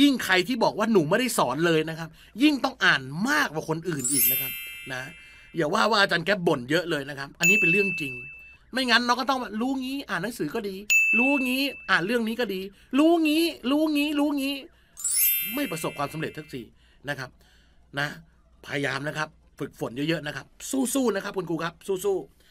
ยิ่งใครที่บอกว่าหนูไม่ได้สอนเลยนะครับ ยิ่งต้องอ่านมากกว่าคนอื่นอีกนะครับนะอย่าว่าว่าอาจารย์แก๊บบ่นเยอะเลยนะครับ อันนี้เป็นเรื่องจริง ไม่งั้นเราก็ต้องรู้งี้อ่านหนังสือก็ดีรู้งี้อ่านเรื่องนี้ก็ดี รู้งี้รู้งี้รู้งี้ไม่ประสบความสำเร็จทักสี่นะครับนะพยายามนะครับ ฝึกฝนเยอะๆนะครับ สู้ๆนะครับคุณครูครับสู้ๆ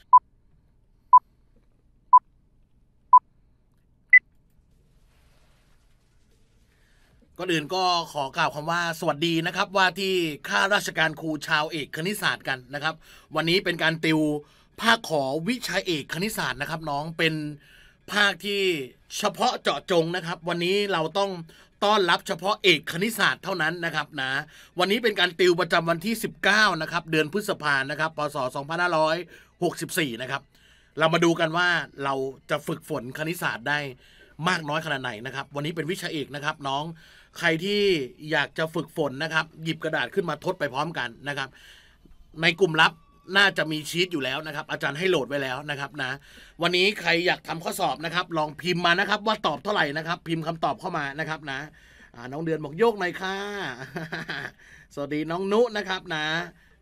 ก่อนอื่นก็ขอกล่าวคำว่าสวัสดีนะครับว่าที่ข้าราชการครูชาวเอกคณิตศาสตร์กันนะครับ วันนี้เป็นการติวภาคขอวิชาเอกคณิตศาสตร์นะครับ น้องเป็นภาคที่เฉพาะเจาะจงนะครับ วันนี้เราต้องต้อนรับเฉพาะเอก คณิตศาสตร์เท่านั้นนะครับนะวันนี้เป็นการติวประจำวันที่ 19นะครับเดือนพฤษภาคมนะครับพศ2564นะครับเรามาดูกันว่าเราจะฝึกฝนคณิตศาสตร์ได้มากน้อยขนาดไหนนะครับ วันนี้เป็นวิชาเอกนะครับน้องใครที่อยากจะฝึกฝนนะครับ หยิบกระดาษขึ้นมาทดไปพร้อมกันนะครับ ในกลุ่มลับน่าจะมีชีตอยู่แล้วนะครับ อาจารย์ให้โหลดไว้แล้วนะครับนะ วันนี้ใครอยากทำข้อสอบนะครับ ลองพิมพ์มานะครับ ว่าตอบเท่าไหร่นะครับ พิมพ์คำตอบเข้ามานะครับนะน้องเดือนบอกโยกหน่อยค่ะ สวัสดีน้องนุนะครับนะ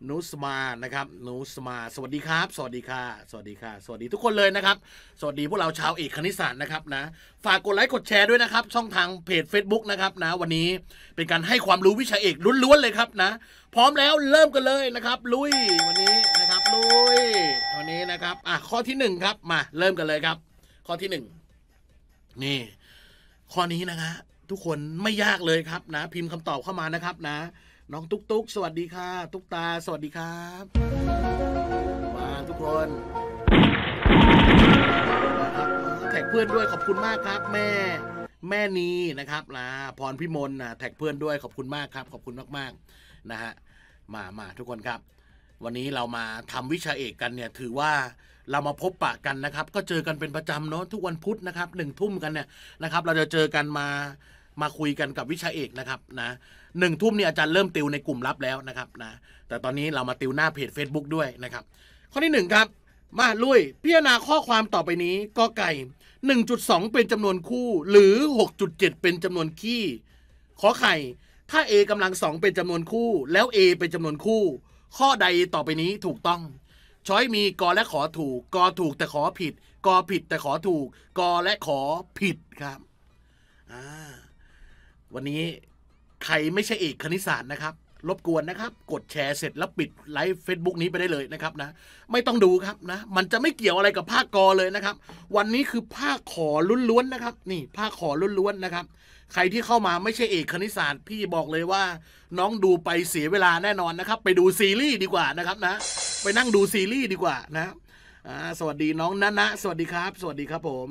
หนูสมา นะครับหนูสมา สวัสดีครับ สวัสดีค่ะ สวัสดีค่ะ สวัสดีทุกคนเลยนะครับ สวัสดีพวกเราชาวเอกคณิตศาสตร์นะครับนะ ฝากกดไลค์กดแชร์ด้วยนะครับ ช่องทางเพจ Facebook นะครับนะ วันนี้เป็นการให้ความรู้วิชาเอกล้วนๆเลยครับนะ พร้อมแล้วเริ่มกันเลยนะครับ ลุย วันนี้นะครับ ลุยวันนี้นะครับอ่ะข้อที่ 1 ครับมา เริ่มกันเลยครับ ข้อที่ 1 นี่ ข้อนี้นะฮะทุกคนไม่ยากเลยครับนะ พิมพ์คำตอบเข้ามานะครับนะน้องตุ๊กตุ๊กสวัสดีค่ะตุ๊กตาสวัสดีครับ มาทุกคนแท็กเพื่อนด้วยขอบคุณมากครับแม่แม่นีนะครับนะพรพิมลนะแท็กเพื่อนด้วยขอบคุณมากครับ ขอบคุณมากๆนะฮะมามาทุกคนครับ วันนี้เรามาทำวิชาเอกกันเนี่ยถือว่าเรามาพบปะกันนะครับ ก็เจอกันเป็นประจำเนาะทุกวันพุธนะครับหนึ่งทุ่มกันเนี่ยนะครับ เราจะเจอกันมามาคุยกันกับวิชาเอกนะครับนะหนึ่งทุ่มเนี่ยอาจารย์เริ่มติวในกลุ่มลับแล้วนะครับนะแต่ตอนนี้เรามาติวหน้าเพจ Facebook ด้วยนะครับ ข้อที่ 1 ครับ มาลุยพิจารณาข้อความต่อไปนี้กอไก่ 1.2 เป็นจำนวนคู่ หรือ 6.7 เป็นจำนวนคี่ขอไข่ถ้า A กำลังสองเป็นจำนวนคู่ แล้ว A เป็นจำนวนคู่ ข้อใดต่อไปนี้ถูกต้องช้อยมีกอและขอถูกกอถูกแต่ขอผิดกอผิดแต่ขอถูกกอและขอผิดครับอ่าวันนี้ใครไม่ใช่เอกคณิตศาสตร์นะครับ รบกวนนะครับ กดแชร์เสร็จแล้วปิดไลฟ์เฟซบุ๊กนี้ไปได้เลยนะครับนะ ไม่ต้องดูครับนะ มันจะไม่เกี่ยวอะไรกับภาคกอเลยนะครับ วันนี้คือภาคขอล้วนๆนะครับ นี่ภาคขอล้วนๆนะครับ ใครที่เข้ามาไม่ใช่เอกคณิตศาสตร์ พี่บอกเลยว่า น้องดูไปเสียเวลาแน่นอนนะครับ ไปดูซีรีส์ดีกว่านะครับนะ ไปนั่งดูซีรีส์ดีกว่านะสวัสดีน้องนะนะสวัสดีครับ สวัสดีครับผม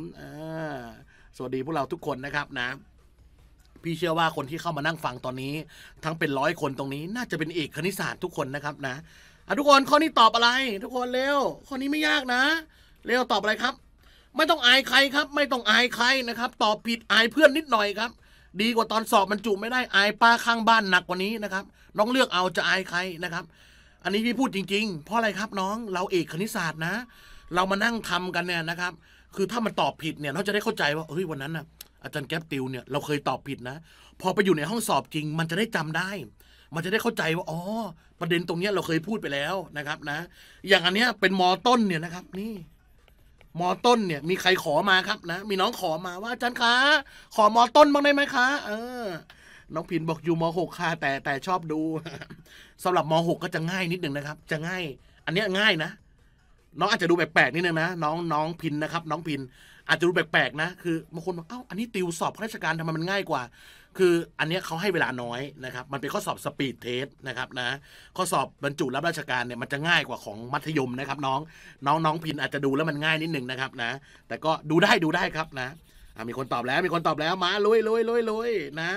สวัสดีพวกเราทุกคนนะครับนะพี่เชื่อว่าคนที่เข้ามานั่งฟังตอนนี้ ทั้งเป็นร้อยคนตรงนี้น่าจะเป็นเอกคณิตศาสตร์ทุกคนนะครับนะอะทุกคนข้อนี้ตอบอะไรทุกคนเร็วข้อนี้ไม่ยากนะเร็วตอบอะไรครับ ไม่ต้องอายใครครับ ไม่ต้องอายใครนะครับตอบผิดอายเพื่อนนิดหน่อยครับดีกว่าตอนสอบมันจุไม่ได้อายป้าข้างบ้านหนักกว่านี้นะครับน้องเลือกเอาจะอายใครนะครับ อันนี้พี่พูดจริงๆเพราะอะไรครับน้องเราเอกคณิตศาสตร์นะ เรามานั่งทำกันเนี่ยนะครับ คือถ้ามันตอบผิดเนี่ยเราจะได้เข้าใจว่าเฮ้ยวันนั้นนะอาจารย์แก๊ปติวเนี่ยเราเคยตอบผิดนะ พอไปอยู่ในห้องสอบจริง มันจะได้จำได้ มันจะได้เข้าใจว่าอ๋อประเด็นตรงนี้เราเคยพูดไปแล้วนะครับ นะอย่างอันเนี้ยเป็นมอต้นเนี่ยนะครับ นี่มอต้นเนี่ย มีใครขอมาครับนะมีน้องขอมาว่าอาจารย์คะขอมอต้นบ้างได้ไหมคะ เออ น้องพินบอกอยู่มหกค่ะแต่แต่ชอบดูสำหรับมหกก็จะง่ายนิดหนึ่งนะครับ จะง่าย อันเนี้ยง่ายนะน้องอาจจะดูแปลกๆนิดนึงนะ น้องน้องพินนะครับ น้องพิน อาจจะดูแปลกๆนะคือบางคนบอกเอ้า อันนี้ติวสอบข้าราชการทำไมมันง่ายกว่า คืออันนี้เขาให้เวลาน้อยนะครับมันเป็นข้อสอบสปีดเทสนะครับนะข้อสอบบรรจุรับราชการเนี่ยมันจะง่ายกว่าของมัธยมนะครับ น้องน้องน้องพินอาจจะดูแล้วมันง่ายนิดนึงนะครับนะ แต่ก็ดูได้ดูได้ครับนะมีคนตอบแล้วมีคนตอบแล้วมาลุยลุยลุยลุยนะ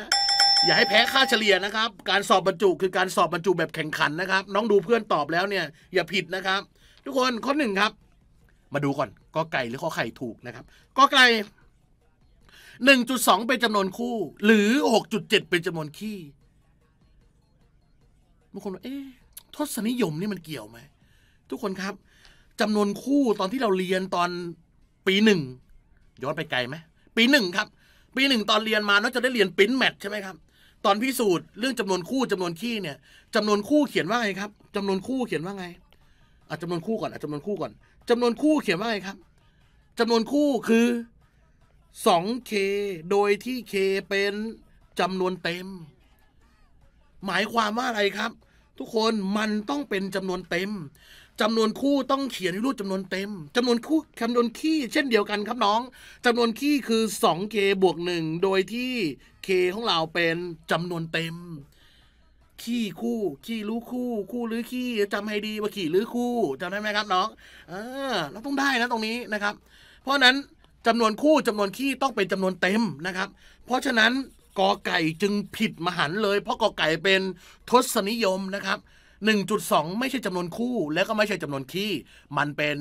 อย่าให้แพ้ค่าเฉลี่ยนะครับการสอบบรรจุคือการสอบบรรจุแบบแข่งขันนะครับ น้องดูเพื่อนตอบแล้วเนี่ยอย่าผิดนะครับทุกคนข้อหนึ่งครับ มาดูก่อนกอไก่หรือข้อไข่ถูกนะครับกอไก่หนึ่งจุดสองเป็นจำนวนคู่ หรือหกจุดเจ็ดเป็นจำนวนขี้บางคนว่าเอ๊ะทศนิยมนี่มันเกี่ยวไหมทุกคนครับจำนวนคู่ตอนที่เราเรียนตอนปีหนึ่งย้อนไปไกลไหมปีหนึ่งครับ ปีหนึ่งตอนเรียนมาเราจะได้เรียนปิ้นแมทใช่ไหมครับ ตอนพิสูจน์ เรื่องจำนวนคู่จำนวนขี้เนี่ยจำนวนคู่เขียนว่าไงครับ จำนวนคู่เขียนว่าไงอจำนวนคู่ ก่อนอะจำนวนคู่ก่อนจำนวนคู่เขียนว่าไงครับจำนวนคู่คือ 2k โดยที่ k เป็นจำนวนเต็มหมายความว่าอะไรครับ ทุกคนมันต้องเป็นจำนวนเต็มจำนวนคู่ต้องเขียนรูปจำนวนเต็มจำนวนคู่จำนวนขี้เช่นเดียวกันครับน้องจำนวนขี้คือ 2k บวก 1 โดยที่ k ของเราเป็นจำนวนเต็มขี้คู่ขี้รู้คู่ คู่หรือขี้จำให้ดีว่าขี่หรือคู่จำได้ไหมครับน้อง เออเราต้องได้นะตรงนี้นะครับ เพราะนั้นจำนวนคู่จำนวนขี้ต้องเป็นจำนวนเต็มนะครับ เพราะฉะนั้นกอไก่จึงผิดมหันเลย เพราะกอไก่เป็นทศนิยมนะครับ 1.2 ไม่ใช่จำนวนคู่ แล้วก็ไม่ใช่จำนวนขี้มันเป็น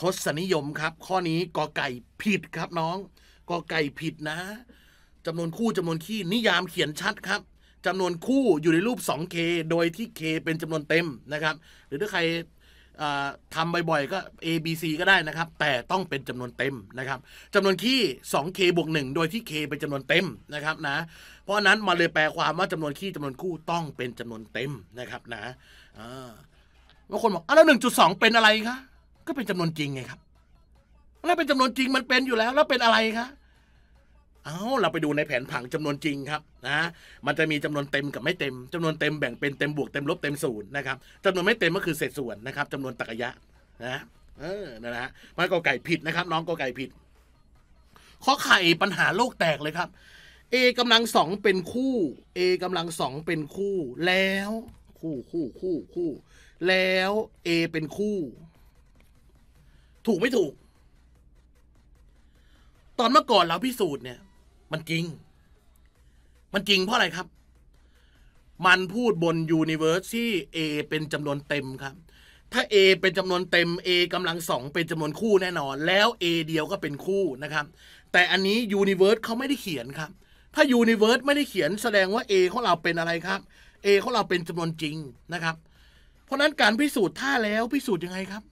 ทศนิยมครับข้อนี้กอไก่ผิดครับน้องกอไก่ผิดนะจำนวนคู่จำนวนขี้นิยามเขียนชัดครับจำนวนคู่อยู่ในรูป 2K โดยที่ K เป็นจำนวนเต็มนะครับ หรือถ้าใครทำบ่อย ๆก็ A B C ก็ได้นะครับ แต่ต้องเป็นจำนวนเต็มนะครับจำนวนคี่ 2K บวก 1 โดยที่ K เป็นจำนวนเต็มนะครับนะ เพราะนั้นมาเลยแปลความว่าจำนวนคี่จำนวนคู่ต้องเป็นจำนวนเต็มนะครับนะบางคนบอกอ้าวแล้ว 1.2 เป็นอะไรคะก็เป็นจำนวนจริงไงครับแล้วเป็นจำนวนจริงมันเป็นอยู่แล้ว แล้วเป็นอะไรคะเอาเราไปดูในแผนผังจำนวนจริงครับ นะ มันจะมีจำนวนเต็มกับไม่เต็ม จำนวนเต็มแบ่งเป็นเต็มบวกเต็มลบเต็มศูนย์นะครับจำนวนไม่เต็มก็คือเศษส่วนนะครับจำนวนตรรกะนะ เออนะฮะมันก็ไก่ผิดนะครับ น้องก็ไก่ผิด ข้อไข่ปัญหาโลกแตกเลยครับ A กำลังสองเป็นคู่ A กำลังสองเป็นคู่ แล้ว คู่คู่คู่คู่ แล้ว A เป็นคู่ ถูกไม่ถูก ตอนเมื่อก่อนเราพิสูจน์เนี่ยมันจริง มันจริงเพราะอะไรครับ มันพูดบนยูนิเวอร์สที่ A เป็นจำนวนเต็มครับ ถ้า A เป็นจำนวนเต็ม A กำลังสองเป็นจำนวนคู่แน่นอน แล้ว A เดียวก็เป็นคู่นะครับ แต่อันนี้ยูนิเวอร์สเขาไม่ได้เขียนครับ ถ้ายูนิเวอร์สไม่ได้เขียนแสดงว่า A ของเราเป็นอะไรครับ A ของเราเป็นจำนวนจริงนะครับ เพราะนั้นการพิสูจน์ท่าแล้วพิสูจน์ยังไงครับ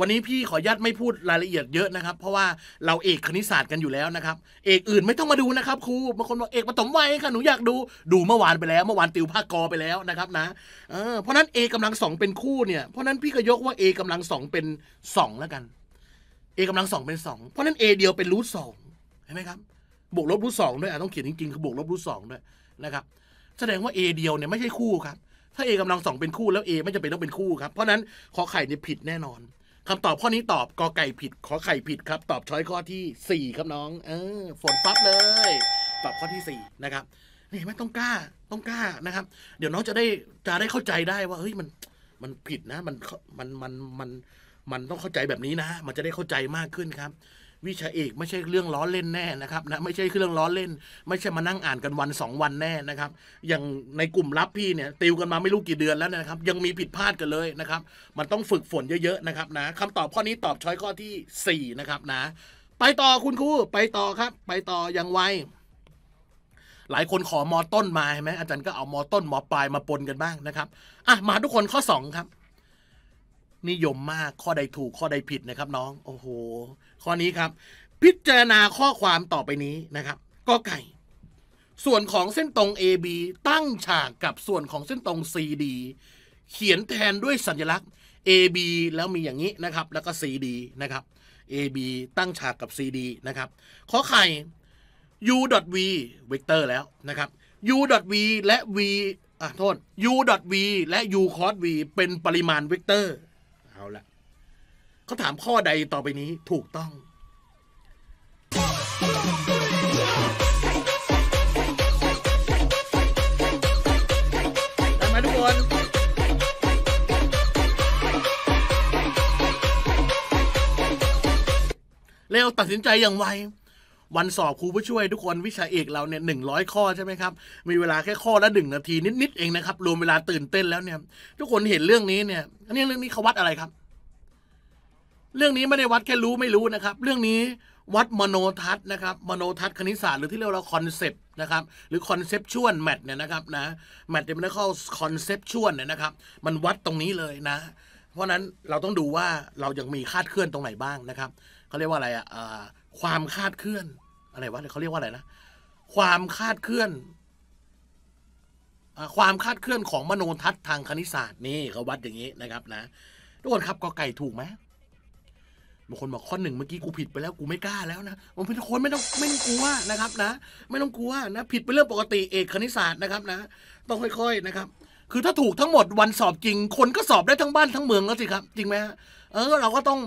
วันนี้พี่ขออนุญาตไม่พูดรายละเอียดเยอะนะครับเพราะว่าเราเอกคณิตศาสตร์กันอยู่แล้วนะครับเอกอื่นไม่ต้องมาดูนะครับครูบางคนบอกเอกปฐมวัยค่ะหนูอยากดูดูเมื่อวานไปแล้วเมื่อวานติวภาคกอไปแล้วนะครับนะเออเพราะนั้นเอกำลังสองเป็นคู่เนี่ยเพราะนั้นพี่ก็ยกว่าเอกำลังสองเป็นสองแล้วกันเอกำลังสองเป็นสองเพราะนั้นเอเดียวเป็นรูทสองเห็นไหมครับบวกลบรูทสองด้วยอะต้องเขียนจริงๆคือบวกลบรูทสองด้วยนะครับแสดงว่าเอเดียวเนี่ยไม่ใช่คู่ครับถ้าเอกำลังสองเป็นคู่แล้วเอไม่จำเป็นต้องเป็นคู่ครับเพราะนั้นขอไข่เนี่ยผิดแน่นอนคำตอบข้อนี้ตอบกอไก่ผิด ขอไข่ผิดครับ ตอบช้อยข้อที่4ครับน้อง เออ ฝนปั๊บเลย ตอบข้อที่4นะครับนี่ไม่ต้องกล้า ต้องกล้านะครับ เดี๋ยวน้องจะได้จะได้เข้าใจได้ว่าเฮ้ยมัน มันผิดนะมันมันมันมันมันต้องเข้าใจแบบนี้นะมันจะได้เข้าใจมากขึ้นครับวิชาเอก ไม่ใช่เรื่องล้อเล่นแน่นะครับนะไม่ใช่เรื่องล้อเล่น ไม่ใช่มานั่งอ่านกันวัน 2 วันแน่นะครับอย่างในกลุ่มรับพี่เนี่ยติวกันมาไม่รู้กี่เดือนแล้วนะครับ ยังมีผิดพลาดกันเลยนะครับ มันต้องฝึกฝนเยอะๆนะครับนะคำตอบข้อนี้ตอบช้อยข้อที่4นะครับนะไปต่อคุณครูไปต่อครับ ไปต่ออย่างไวหลายคนขอมอต้นมาใช่ไหมอาจารย์ก็เอามอต้นมอปลายมาปนกันบ้างนะครับอ่ะมาทุกคนข้อ 2 ครับนิยมมากข้อใดถูกข้อใดผิดนะครับน้อง โอ้โหข้อนี้ครับ พิจารณาข้อความต่อไปนี้นะครับก็ไก่ ส่วนของเส้นตรง AB ตั้งฉากกับส่วนของเส้นตรง CD เขียนแทนด้วยสัญลักษณ์ AB แล้วมีอย่างนี้นะครับแล้วก็ CD นะครับ AB ตั้งฉากกับ CD นะครับข้อไข่ u.v เวกเตอร์แล้วนะครับ u.v และ v อ่ะโทษ u.v และ u cos v เป็นปริมาณเวกเตอร์เาละเขาถามข้อใดต่อไปนี้ถูกต้องมาทกนเร็วตัดสินใจอย่างไววันสอบครูผู้ช่วย ทุกคนวิชาเอกเราเนี่ยหนึ่งร้อยข้อใช่ไหมครับ มีเวลาแค่ข้อละหนึ่งนาทีนิดๆเองนะครับรวมเวลาตื่นเต้นแล้วเนี่ย ทุกคนเห็นเรื่องนี้เนี่ยอันนี้เรื่องนี้เขาวัดอะไรครับ เรื่องนี้ไม่ได้วัดแค่รู้ไม่รู้นะครับ เรื่องนี้วัดมโนทัศน์นะครับมโนทัศน์คณิตศาสตร์หรือที่เรียกว่าคอนเซปต์นะครับหรือคอนเซปชวลแมทเนี่ยนะครับนะแมทเดมันเข้าคอนเซปชวลเนี่ยนะครับ มันวัดตรงนี้เลยนะ เพราะนั้นเราต้องดูว่าเรายังมีคาดเคลื่อนตรงไหนบ้างนะครับเขาเรียกว่าอะไรอะความคาดเคลื่อนอะไรวะเขาเรียกว่าอะไรนะ ความคาดเคลื่อน ความคาดเคลื่อนของมโนทัศน์ทางคณิตศาสตร์นี่เขาวัดอย่างนี้นะครับ นะ ทุกคนครับกอไก่ถูกไหมบางคนบอกข้อหนึ่งเมื่อกี้กูผิดไปแล้วกูไม่กล้าแล้วนะ บางคนไม่ต้องไม่ต้อง กลัวนะครับนะ ไม่ต้องกลัวนะผิดไปเรื่องปกติเอกคณิตศาสตร์นะครับนะ ต้องค่อยๆ นะครับ คือถ้าถูกทั้งหมดวันสอบจริงคนก็สอบได้ทั้งบ้านทั้งเมืองแล้วสิครับ จริงไหมฮะ เออ เราก็ต้อง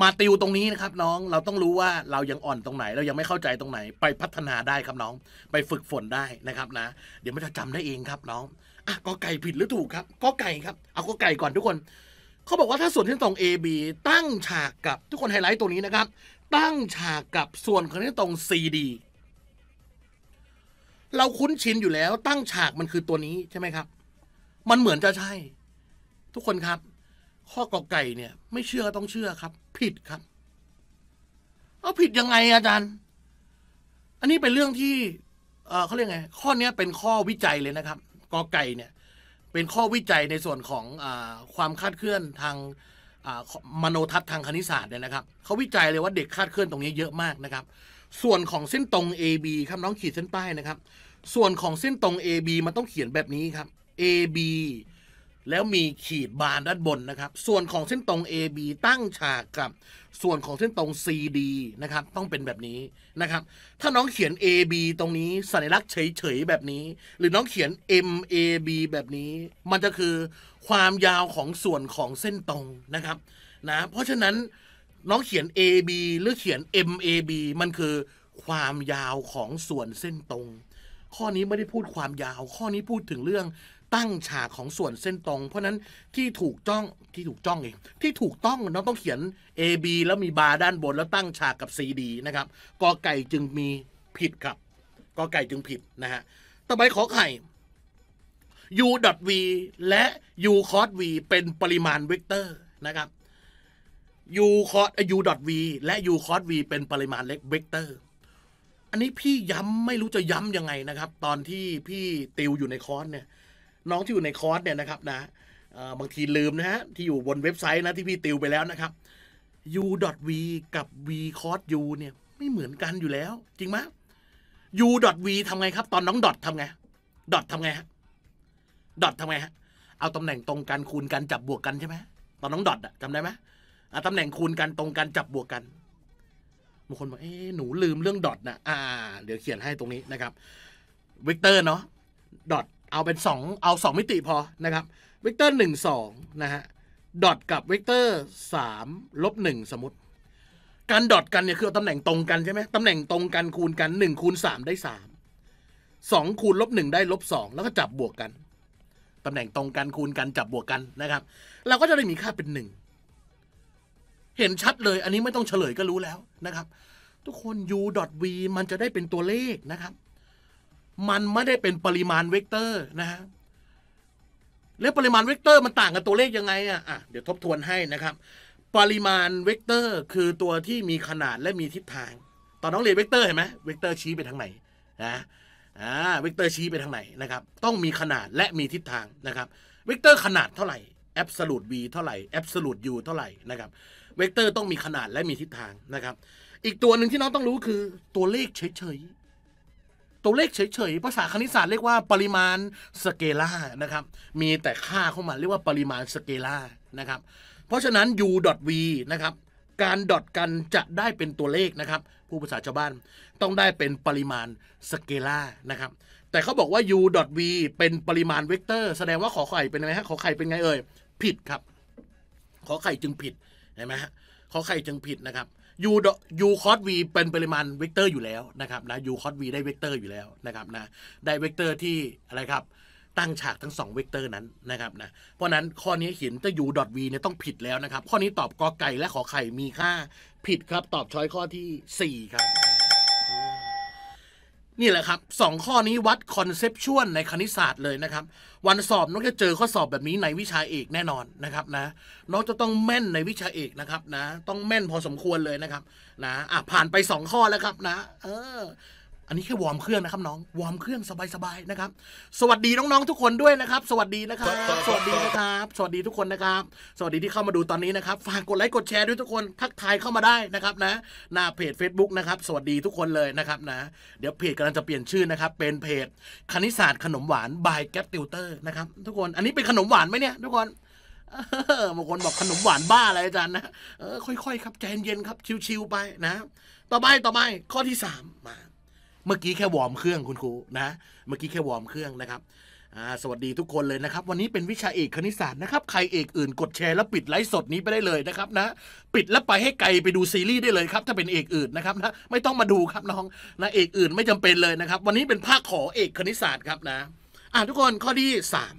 มาติวตรงนี้นะครับ น้อง เราต้องรู้ว่าเรายังอ่อนตรงไหน เรายังไม่เข้าใจตรงไหนไปพัฒนาได้ครับน้อง ไปฝึกฝนได้นะครับนะ เดี๋ยวมันจะจำได้เองครับน้องอ่ะก็ไก่ผิดหรือถูกครับก็ไก่ครับ เอาก็ไก่ก่อนทุกคนเขาบอกว่าถ้าส่วนที่ตรง AB ตั้งฉากกับทุกคนไฮไลท์ตัวนี้นะครับ ตั้งฉากกับส่วนของที่ตรง CD เราคุ้นชินอยู่แล้ว ตั้งฉากมันคือตัวนี้ใช่ไหมครับ มันเหมือนจะใช่ ทุกคนครับข้อกอไก่เนี่ยไม่เชื่อต้องเชื่อครับ ผิดครับ เอาผิดยังไงอาจารย์ อันนี้เป็นเรื่องที่เขาเรียกไงข้อนี้เป็นข้อวิจัยเลยนะครับกอไก่เนี่ยเป็นข้อวิจัยในส่วนของอความคาดเคลื่อนทางมโนทัศน์ทางคณิตศาสตร์เนี่ยนะครับเขาวิจัยเลยว่าเด็กคาดเคลื่อนตรงนี้เยอะมากนะครับ ส่วนของเส้นตรง AB ครับน้องขีดเส้นใต้นะครับ ส่วนของเส้นตรง AB มันต้องเขียนแบบนี้ครับ AB แล้วมีขีดบานด้านบนนะครับ ส่วนของเส้นตรง AB ตั้งฉากกับส่วนของเส้นตรง CD นะครับต้องเป็นแบบนี้นะครับ ถ้าน้องเขียน AB ตรงนี้สัญลักษณ์เฉย ๆ แบบนี้ หรือน้องเขียน MAB แบบนี้ มันจะคือความยาวของส่วนของเส้นตรงนะครับนะเพราะฉะนั้นน้องเขียน AB หรือเขียน MAB มันคือความยาวของส่วนเส้นตรง ข้อนี้ไม่ได้พูดความยาว ข้อนี้พูดถึงเรื่องตั้งฉากของส่วนเส้นตรง เพราะนั้นที่ถูกจ้อง ที่ถูกจ้องเอง ที่ถูกต้องเราต้องเขียน A B แล้วมีบาร์ด้านบนแล้วตั้งฉากกับ C D นะครับกอไก่จึงมีผิดครับกอไก่จึงผิดนะฮะต่อไปขอไข่ u v และ u cos v เป็นปริมาณเวกเตอร์นะครับ u cos u v และ u cos v เป็นปริมาณเล็กเวกเตอร์อันนี้พี่ย้ำไม่รู้จะย้ำยังไงนะครับ ตอนที่พี่ติวอยู่ในคอร์สเนี่ยน้องที่อยู่ในคอร์สเนี่ยนะครับนะบางทีลืมนะฮะที่อยู่บนเว็บไซต์นะที่พี่ติวไปแล้วนะครับ u.v กับ v c o s u เนี่ยไม่เหมือนกันอยู่แล้ว จริงไหม u.v ทำไงครับ ตอนน้อง ดอททำไงดอททำไงฮะดอททำไงฮะเอาตำแหน่งตรงกันคูณกันจับบวกกันใช่ไหมตอนน้องดอทจำได้ไหมเอาตำแหน่งคูณกันตรงกันจับบวกกันบางคนบอกเอ๊หนูลืมเรื่อง ดอทนะอ่าเดี๋ยวเขียนให้ตรงนี้นะครับเวกเตอร์เนาะดอทเอาเป็น 2 เอา 2 มิติพอนะครับเวกเตอร์1 2นะฮะดอทกับเวกเตอร์3ลบ1สมมติ การดอทกันเนี่ยคือตำแหน่งตรงกันใช่ไหมตำแหน่งตรงกัน คูณกัน1คูณ3ได้ 3 2 คูณลบ1 ได้ลบ2แล้วก็จับบวกกัน ตำแหน่งตรงกันคูณกันจับบวกกันนะครับ เราก็จะได้มีค่าเป็น 1 เห็นชัดเลย อันนี้ไม่ต้องเฉลยก็รู้แล้วนะครับ ทุกคน u.v มันจะได้เป็นตัวเลขนะครับมันไม่ได้เป็นปริมาณเวกเตอร์นะฮะแล้วปริมาณเวกเตอร์มันต่างกับตัวเลขยังไง อ่ะอ่ะเดี๋ยวทบทวนให้นะครับ ปริมาณเวกเตอร์คือตัวที่มีขนาดและมีทิศทาง ตอนน้องเรียนเวกเตอร์เห็นไหมเวกเตอร์ชี้ไปทางไหนนะอ่าเวกเตอร์ชี้ไปทางไหนนะครับ ต้องมีขนาดและมีทิศทางนะครับ เวกเตอร์ขนาดเท่าไหร่อบส์ลูด e v เท่าไหร่อบส์ลูดย u เท่าไหร่นะครับ เวกเตอร์ต้องมีขนาดและมีทิศทางนะครับ อีกตัวหนึ่งที่น้องต้องรู้คือตัวเลขเฉยตัวเลขเฉยๆ ภาษาคณิตศาสตร์เรียกว่า ปริมาณสเกล่านะครับ มีแต่ค่าเข้ามาเรียกว่าปริมาณสเกล่านะครับ เพราะฉะนั้น u v นะครับ การดอทกันจะได้เป็นตัวเลขนะครับ ผู้ภาษาชาวบ้าน ต้องได้เป็นปริมาณสเกล่านะครับ แต่เขาบอกว่า u v เป็นปริมาณเวกเตอร์แสดงว่าขอไข่เป็นไงฮะขอไข่เป็นไงเอ่ยผิดครับ ขอไข่จึงผิดเห็นไหมฮะขอไข่จึงผิดนะครับยูยูคอสวีเป็นปริมาณเวกเตอร์อยู่แล้วนะครับนะยูคอสวีได้เวกเตอร์อยู่แล้วนะครับนะได้เวกเตอร์ที่อะไรครับตั้งฉากทั้ง2เวกเตอร์นั้นนะครับนะเพราะนั้นข้อนี้เห็นจะ u ยูดอทวีเนี่ยต้องผิดแล้วนะครับ ข้อนี้ตอบกอไก่และขอไข่ มีค่าผิดครับ ตอบช้อยข้อที่ 4 ครับนี่แหละครับสองข้อนี้วัดคอนเซปชวลในคณิตศาสตร์เลยนะครับ วันสอบน้องจะเจอข้อสอบแบบนี้ในวิชาเอกแน่นอนนะครับนะน้องจะต้องแม่นในวิชาเอกนะครับนะ ต้องแม่นพอสมควรเลยนะครับนะอ่ะผ่านไปสองข้อแล้วครับนะ เอออันนี้ แค่วอร์มเครื่องนะครับน้องวอร์มเครื่องสบายๆนะครับสวัสดี น้องๆทุกคนด้วยนะครับ สวัสดีนะครับสวัสดีนะครับ สวัสดีทุกคนนะครับ สวัสดีที่เข้ามาดูตอนนี้นะครับ ฝากกดไลค์กดแชร์ด้วยทุกคนทักทายเข้ามาได้นะครับนะหน้าเพจ Facebook นะครับสวัสดีทุกคนเลยนะครับนะเดี๋ยวเพจกำลังจะเปลี่ยนชื่อนะครับเป็นเพจคณิตศาสตร์ขนมหวานบายแก๊ปติวเตอร์นะครับทุกคนอันนี้เป็นขนมหวานไหมเนี่ยทุกคนบางคนบอกขนมหวานบ้าอะไรอาจารย์นะเออค่อยๆครับใจเย็นครับชิวๆไปนะต่อไปต่อไปข้อที่สามมาเมื่อกี้แค่วอร์มเครื่องคุณครูนะ เมื่อกี้แค่วอร์มเครื่องนะครับ สวัสดีทุกคนเลยนะครับ วันนี้เป็นวิชาเอกคณิตศาสตร์นะครับใครเอกอื่นกดแชร์แล้วปิดไลฟ์สดนี้ไปได้เลยนะครับนะ ปิด แล้วไปให้ไกลไปดูซีรีส์ได้เลยครับ ถ้าเป็นเอกอื่นนะครับนะ ไม่ต้องมาดูครับน้องนะเอกอื่นไม่จำเป็นเลยนะครับ วันนี้เป็นภาคขอเอกคณิตศาสตร์ครับนะอ่าทุกคนข้อที่สาม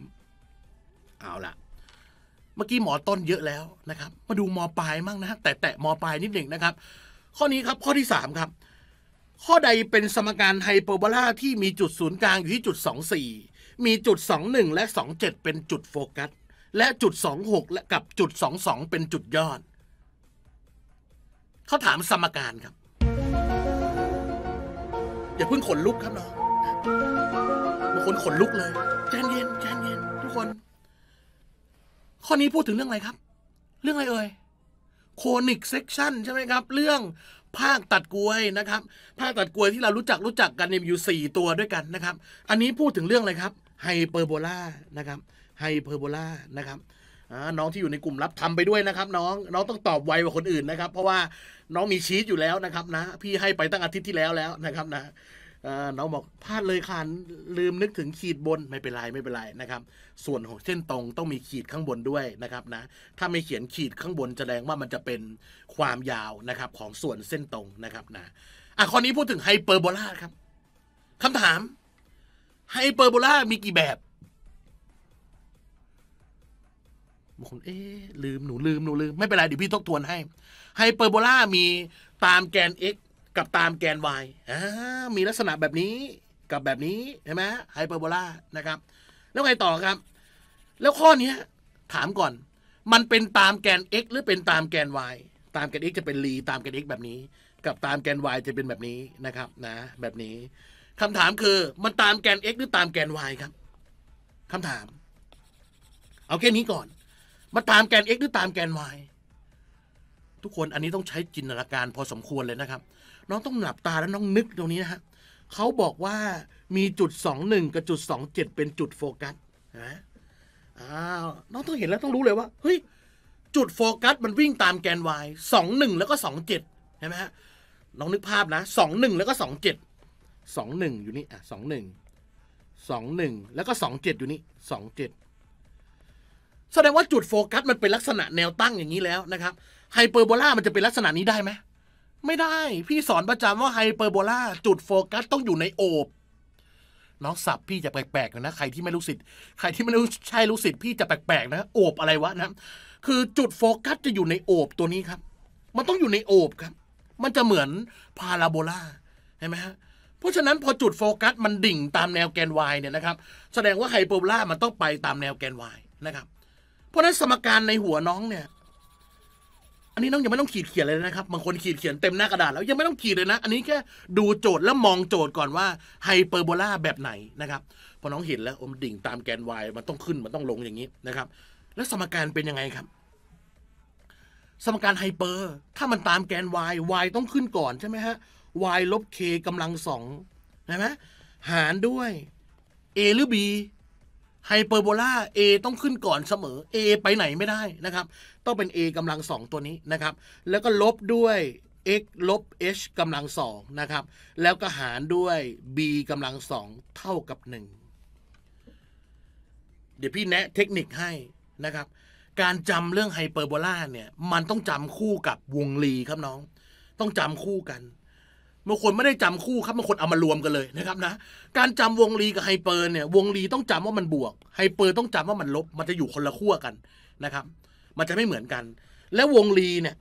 เอาละเมื่อกี้หมอต้นเยอะแล้วนะครับ มาดูมอปลายมั่งนะแต่แตะมอปลายนิดหนึ่งนะครับข้อนี้ครับข้อที่สามครับข้อใดเป็นสมการไฮเปอร์โบลาที่มีจุดศูนย์กลางอยู่ที่จุด 24 มีจุด 21 และ 27 เป็นจุดโฟกัส และจุด 26 และกับจุด 22 เป็นจุดยอด เขาถามสมการครับ อย่าเพิ่งขนลุกครับน้องบางคนขนลุกเลย ใจเย็น ใจเย็นทุกคน ข้อนี้พูดถึงเรื่องอะไรครับ เรื่องอะไรเอ่ย โคนิกเซ็กชันใช่ไหมครับเรื่องภาคตัดกล้วยนะครับ ภาคตัดกล้วยที่เรารู้จักรู้จักกันเนี่ยอยู่ 4 ตัวด้วยกันนะครับ อันนี้พูดถึงเรื่องอะไรครับไฮเปอร์โบลานะครับไฮเปอร์โบลานะครับน้องที่อยู่ในกลุ่มรับทำไปด้วยนะครับ น้องน้องต้องตอบไวกว่าคนอื่นนะครับ เพราะว่าน้องมีชีตอยู่แล้วนะครับนะพี่ให้ไปตั้งอาทิตย์ที่แล้วแล้วนะครับนะน้องบอกพลาดเลยค่ะลืมนึกถึงขีดบนไม่เป็นไรไม่เป็นไรนะครับ ส่วนของเส้นตรงต้องมีขีดข้างบนด้วยนะครับนะ ถ้าไม่เขียนขีดข้างบนแสดงว่ามันจะเป็นความยาวนะครับ ของส่วนเส้นตรงนะครับนะอ่ะข้อนี้พูดถึงไฮเปอร์โบลาครับคำถามไฮเปอร์โบลามีกี่แบบบางคนเอ๊ลืมหนูลืมหนูลืมไม่เป็นไรเดี๋ยวพี่ทบทวนให้ไฮเปอร์โบลามี ตามแกน x กับตามแกน y อ่ามีลักษณะแบบนี้กับแบบนี้ใช่ไหมไฮเปอร์โบลานะครับ แล้วไงต่อครับ แล้วข้อนี้ถามก่อน มันเป็นตามแกน x หรือเป็นตามแกน y ตามแกน x จะเป็นรีตามแกน x แบบนี้ กับตามแกน y จะเป็นแบบนี้นะครับนะ แบบนี้คำถามคือมันตามแกน x หรือตามแกน y ครับคำถาม เอาแค่นี้ก่อน มันตามแกน x หรือตามแกน y ทุกคนอันนี้ต้องใช้จินตนาการพอสมควรเลยนะครับน้องต้องหลับตาแล้วน้องนึกตรงนี้นะฮะเขาบอกว่ามีจุดสองหนึ่งกับจุดสองเจ็ดเป็นจุดโฟกัสนะอ้าวน้องต้องเห็นแล้ว ต้องรู้เลยว่าเฮ้ยจุดโฟกัสมันวิ่งตามแกน y ่งแล้วก็สองเห็นไหมฮะ น้องนึกภาพนะสองหนึ่งแล้วก็สองเจ็ดสองงหนึ่อยู่นี่อ่ะนึ่งแล้วก็สองเจ็ดอยู่นี่สองเจ็ดแสดงว่าจุดโฟกัสมันเป็นลักษณะแนวตั้งอย่างนี้แล้วนะครับไฮเปอร์โบลามันจะเป็นลักษณะนี้ได้ไหมไม่ได้ พี่สอนประจำว่าไฮเปอร์โบลาจุดโฟกัสต้องอยู่ในโอบ น้องสับพี่จะแปลกๆนะใครที่ไม่รู้สิทธิ์ใครที่ไม่รู้ใช่รู้สิทธิ์พี่จะแปลกๆ นะ โอบอะไรวะนะคือจุดโฟกัสจะอยู่ในโอบตัวนี้ครับ มันต้องอยู่ในโอบครับมันจะเหมือนพาราโบลาเห็นไหมฮะเพราะฉะนั้นพอจุดโฟกัสมันดิ่งตามแนวแกน y เนี่ยนะครับแสดงว่าไฮเปอร์โบลามันต้องไปตามแนวแกน y นะครับ เพราะฉะนั้นสมการในหัวน้องเนี่ยอันนี้น้องยังไม่ต้องขีดเขียนเลยนะครับบางคนขีดเขียนเต็มหน้ากระดาษแล้วยังไม่ต้องขีดเลยนะ อันนี้แค่ดูโจทย์แล้วมองโจทย์ก่อนว่าไฮเปอร์โบลาแบบไหนนะครับพอน้องเห็นแล้วอมดิ่งตามแกน y มันต้องขึ้นมันต้องลงอย่างนี้นะครับ แล้วสมการเป็นยังไงครับ สมการไฮเปอร์ถ้ามันตามแกน y y ต้องขึ้นก่อนใช่ไหมฮะ y ลบ k กำลังสองใช่ไหมหารด้วย a หรือ b ไฮเปอร์โบลา A ต้องขึ้นก่อนเสมอ A ไปไหนไม่ได้นะครับต้องเป็น a กำลังสองตัวนี้นะครับ แล้วก็ลบด้วย x ลบ h กำลังสองนะครับ แล้วก็หารด้วย b กำลังสองเท่ากับ 1 เดี๋ยวพี่แนะ เทคนิคให้นะครับ การจำเรื่องไฮเปอร์โบลาเนี่ย มันต้องจำคู่กับวงรีครับน้อง ต้องจำคู่กันบางคนไม่ได้จำคู่ครับบางคนเอามารวมกันเลยนะครับนะ การจำวงรีกับไฮเปอร์เนี่ย วงรีต้องจำว่ามันบวก ไฮเปอร์ต้องจำว่ามันลบ มันจะอยู่คนละขั้วกันนะครับมันจะไม่เหมือนกัน และวงรีเนี่ย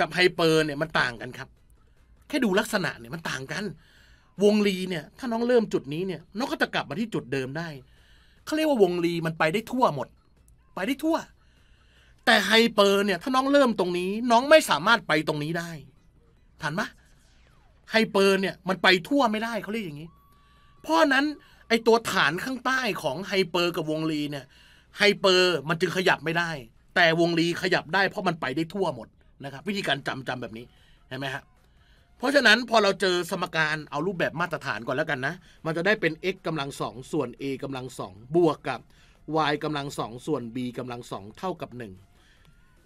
กับไฮเปอร์เนี่ยมันต่างกันครับ แค่ดูลักษณะเนี่ยมันต่างกัน วงรีเนี่ย ถ้าน้องเริ่มจุดนี้เนี่ย น้องก็จะกลับมาที่จุดเดิมได้เขาเรียกว่าวงรีมันไปได้ทั่วหมด ไปได้ทั่ว แต่ไฮเปอร์เนี่ย ถ้าน้องเริ่มตรงนี้ น้องไม่สามารถไปตรงนี้ได้ทันไหมไฮเปอร์เนี่ยมันไปทั่วไม่ได้เขาเรียกอย่างนี้ เพราะนั้นไอตัวฐานข้างใต้ของไฮเปอร์กับวงรีเนี่ยไฮเปอร์มันจึงขยับไม่ได้แต่วงรีขยับได้เพราะมันไปได้ทั่วหมดนะครับวิธีการจำจำแบบนี้เห็นไหมฮะเพราะฉะนั้นพอเราเจอสมการเอารูปแบบมาตรฐานก่อนแล้วกันนะมันจะได้เป็น x กำลังสองส่วน a กำลังสองบวกกับ y กำลังสองส่วน b กำลังสองเท่ากับ 1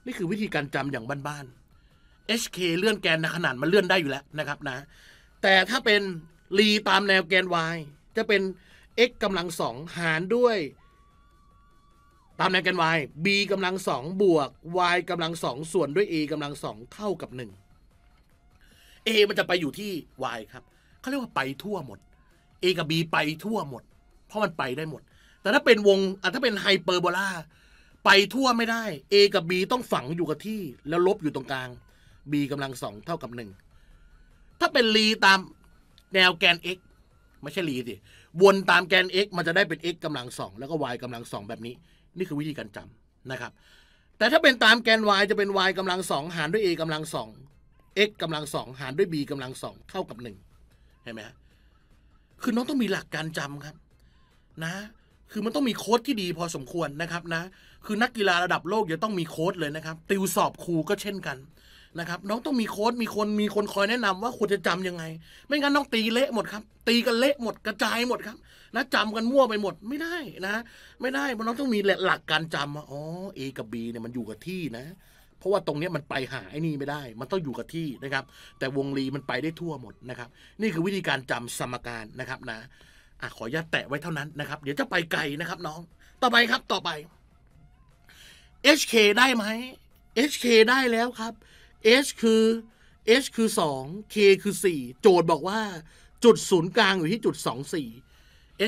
นี่คือวิธีการจำอย่างบ้านๆ hk เลื่อนแกนขนาดมันเลื่อนได้อยู่แล้วนะครับนะแต่ถ้าเป็นรีตามแนวแกน y จะเป็น x กำลังสองหารด้วยตามแนวกัน y b กำลังสองบวก y กำลังสองส่วนด้วย a กำลังสองเท่ากับหนึ่ง a มันจะไปอยู่ที่ y ครับ เขาเรียกว่าไปทั่วหมด a กับ b ไปทั่วหมด เพราะมันไปได้หมด แต่ถ้าเป็นวงถ้าเป็นไฮเปอร์โบลาไปทั่วไม่ได้ a กับ b ต้องฝังอยู่กับที่ แล้วลบอยู่ตรงกลาง b กำลังสองเท่ากับหนึ่งถ้าเป็นรีตามแนวแกน x ไม่ใช่รีสิ วนตามแกน x มันจะได้เป็น x กำลังสองแล้วก็ y กำลังสองแบบนี้นี่คือวิธีการจำนะครับแต่ถ้าเป็นตามแกน y จะเป็น y กำลังสองหารด้วย a กำลังสอง x กำลังสองหารด้วย b กำลังสองเท่ากับหนึ่งเห็นไหมคือน้องต้องมีหลักการจำครับนะคือมันต้องมีโค้ดที่ดีพอสมควรนะครับนะคือนักกีฬาระดับโลกจะต้องมีโค้ดเลยนะครับติวสอบครูก็เช่นกันนะครับน้องต้องมีโค้ดมีคนมีคนคอยแนะนำว่า ควรจะจํำยังไง ไม่งั้นน้องตีเละหมดครับตีกันเละหมดกระจายหมดครับนะจำกันมั่วไปหมดไม่ได้นะ ไม่ได้มันต้องมีหลักการจำอ๋อ A กับ B เนี่ยมันอยู่กับที่นะ เพราะว่าตรงนี้มันไปหาไอ้นี่ไม่ได้มันต้องอยู่กับที่นะครับ แต่วงรีมันไปได้ทั่วหมดนะครับ นี่คือวิธีการจำสมการนะครับนะอ่ะขออนุญาตแตะไว้เท่านั้นนะครับ เดี๋ยวจะไปไกลนะครับ น้อง ต่อไปครับต่อไป HK ได้ไหม HK ได้แล้วครับ H คือ H คือ 2 K คือ4โจทย์บอกว่า จุดศูนย์กลางอยู่ที่จุด24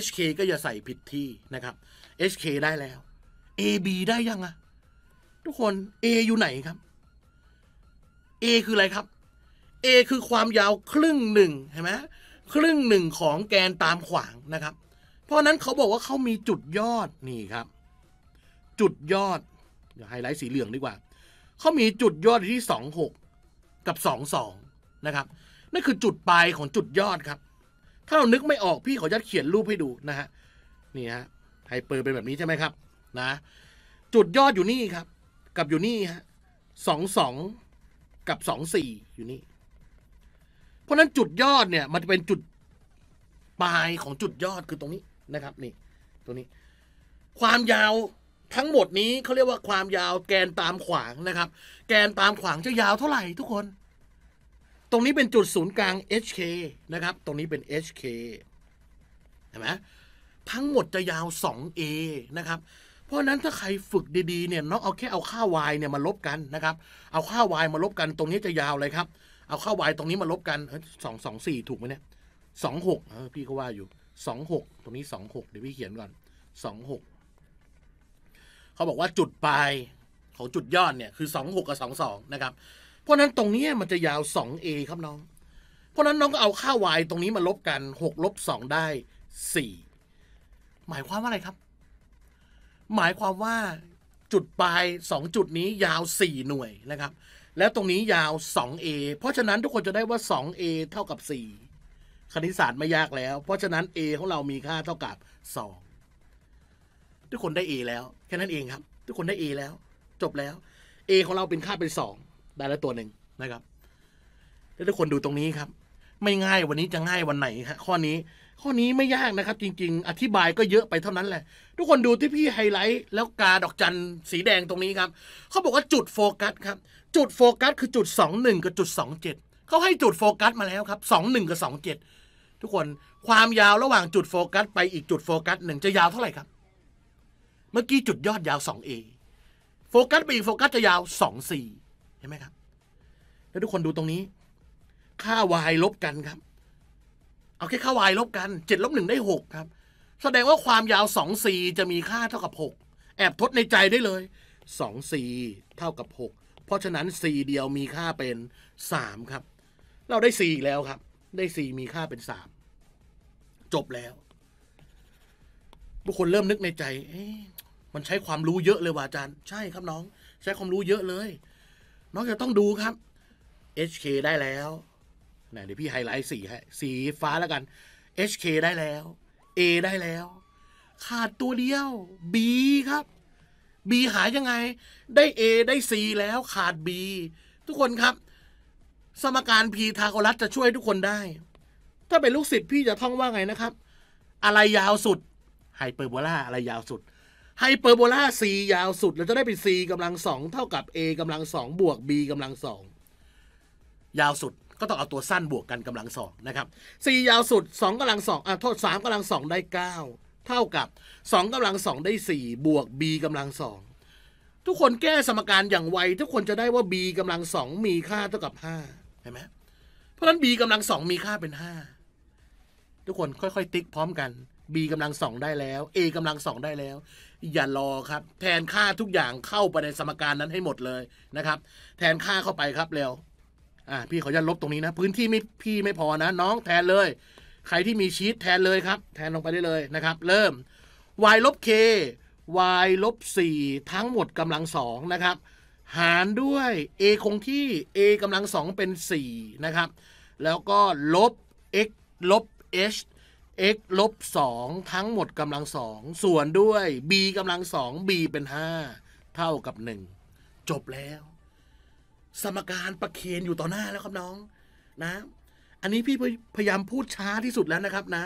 HK ก็อย่า ใส่ผิดที่นะครับ HK ได้แล้ว AB ได้ยังอะทุกคน A อยู่ไหนครับ A คืออะไรครับ A คือความยาวครึ่งหนึ่งเห็นไหมครึ่งหนึ่งของแกนตามขวางนะครับ เพราะนั้นเขาบอกว่าเขามีจุดยอดนี่ครับ จุดยอดเดี๋ยวไฮไลท์สีเหลืองดีกว่าเขามีจุดยอดที่สองหกกับสสององนะครับนั่นคือจุดปลายของจุดยอดครับถ้าเรานึกไม่ออกพี่ขอจัดเขียนรูปให้ดูนะฮะนี่ฮะไฮเปอร์เป็นแบบนี้ใช่ไหมครับนะ จุดยอดอยู่นี่ครับ กับอยู่นี่ฮะสองสองกับสองสี่อยู่นี่เพราะนั้นจุดยอดเนี่ย มันจะเป็นจุดปลายของจุดยอดคือตรงนี้นะครับนี่ตรงนี้ ความยาวทั้งหมดนี้เขาเรียกว่าความยาวแกนตามขวางนะครับ แกนตามขวางจะยาวเท่าไหร่ทุกคนตรงนี้เป็นจุดศูนย์กลาง HK นะครับ ตรงนี้เป็น HK เห็นไหมทั้งหมดจะยาว 2A นะครับ เพราะนั้นถ้าใครฝึกดีๆ เนี่ย น้องเอาแค่เอาค่า y เนี่ยมาลบกันนะครับ เอาค่า y มาลบกัน ตรงนี้จะยาวเลยครับ เอาค่า y ตรงนี้มาลบกันสองสองสี่ถูกไหมเนี่ยสองหกพี่ก็ว่าอยู่สองหกตรงนี้สองหกเดี๋ยวพี่เขียนก่อนสองหกเขาบอกว่าจุดปลายของจุดยอดเนี่ยคือสองหกกับสองสองนะครับเพราะนั้นตรงนี้มันจะยาว 2a ครับน้อง เพราะนั้นน้องก็เอาค่า y ตรงนี้มาลบกัน 6 ลบ 2 ได้ 4 หมายความว่าอะไรครับ หมายความว่า จุดปลาย 2 จุดนี้ยาว 4 หน่วยนะครับ แล้วตรงนี้ยาว 2a เพราะฉะนั้นทุกคนจะได้ว่า 2a เท่ากับ 4 คณิตศาสตร์ไม่ยากแล้ว เพราะฉะนั้น a ของเรามีค่าเท่ากับ 2 ทุกคนได้ a แล้วแค่นั้นเองครับ ทุกคนได้ a แล้ว จบแล้ว a ของเราเป็นค่าเป็น 2ได้แล้วตัวหนึ่งนะครับ แล้วทุกคนดูตรงนี้ครับ ไม่ง่ายวันนี้จะง่ายวันไหนฮะข้อนี้ ข้อนี้ไม่ยากนะครับ จริง ๆ อธิบายก็เยอะไปเท่านั้นแหละ ทุกคนดูที่พี่ไฮไลท์แล้วกาดอกจันสีแดงตรงนี้ครับ เขาบอกว่าจุดโฟกัสครับ จุดโฟกัสคือจุด 21 กับจุด 27 เขาให้จุดโฟกัสมาแล้วครับ 21 กับ 27 ทุกคน ความยาวระหว่างจุดโฟกัสไปอีกจุดโฟกัสหนึ่งจะยาวเท่าไหร่ครับ เมื่อกี้จุดยอดยาว 2A โฟกัสไปอีกโฟกัสจะยาว 2C เห็นไหมครับ แล้วทุกคนดูตรงนี้ ค่า y ลบกันครับ เอาแค่ค่า y ลบกัน เจ็ดลบหนึ่งได้หกครับ แสดงว่าความยาวสองสีจะมีค่าเท่ากับหก แอบทดในใจได้เลย สองสีเท่ากับหก เพราะฉะนั้นสีเดียวมีค่าเป็นสามครับ เราได้สีอีกแล้วครับ ได้สีมีค่าเป็นสาม จบแล้ว ทุกคนเริ่มนึกในใจมันใช้ความรู้เยอะเลยว่ะอาจารย์ ใช่ครับน้อง ใช้ความรู้เยอะเลยน้องจะต้องดูครับ HK ได้แล้วนะเดี๋ยวพี่ไฮไลท์สีให้สีฟ้าแล้วกัน HK ได้แล้ว A ได้แล้ว ขาดตัวเดียว B ครับ B หายยังไง ได้ A ได้ C แล้ว ขาด B ทุกคนครับ สมการพีทาโกรัสจะช่วยทุกคนได้ ถ้าเป็นลูกศิษย์พี่จะท่องว่าไงนะครับ อะไรยาวสุด ไฮเปอร์โบลาอะไรยาวสุดไฮเปอร์โบลา c ยาวสุดเราจะได้เป็น c กำลังสองเท่ากับ a กำลังสองบวก b กำลังสองยาวสุดก็ต้องเอาตัวสั้นบวกกันกำลังสองนะครับ c ยาวสุด 2กำลังสองอ่ะ โทษ 3กำลังสองได้ 9 เท่ากับ 2กำลังสองได้ 4 บวก b กำลังสองทุกคนแก้สมการอย่างไว ทุกคนจะได้ว่า b กำลังสองมีค่าเท่ากับ 5 เห็นไหมเพราะนั้น b กำลังสองมีค่าเป็น 5 ทุกคนค่อยๆ ติ๊กพร้อมกัน b กำลังสองได้แล้ว a กำลังสองได้แล้วอย่ารอครับแทนค่าทุกอย่างเข้าไปในสมการนั้นให้หมดเลยนะครับแทนค่าเข้าไปครับเร็วอ่าพี่ขอญาตลบตรงนี้นะ พื้นที่ไม่พี่ไม่พอนะ น้องแทนเลย ใครที่มีชีตแทนเลยครับ แทนลงไปได้เลยนะครับเริ่ม y ลบ k y ลบ4ทั้งหมดกำลังสองนะครับหารด้วย a คงที่ a กำลังสองเป็น4นะครับแล้วก็ลบ x ลบ h x ลบสองทั้งหมดกำลังสองส่วนด้วย b กำลังสอง b เป็นห้าเท่ากับหนึ่งจบแล้ว สมการประเคนอยู่ต่อหน้าแล้วครับน้องนะอันนี้พี่พยายามพูดช้าที่สุดแล้วนะครับนะ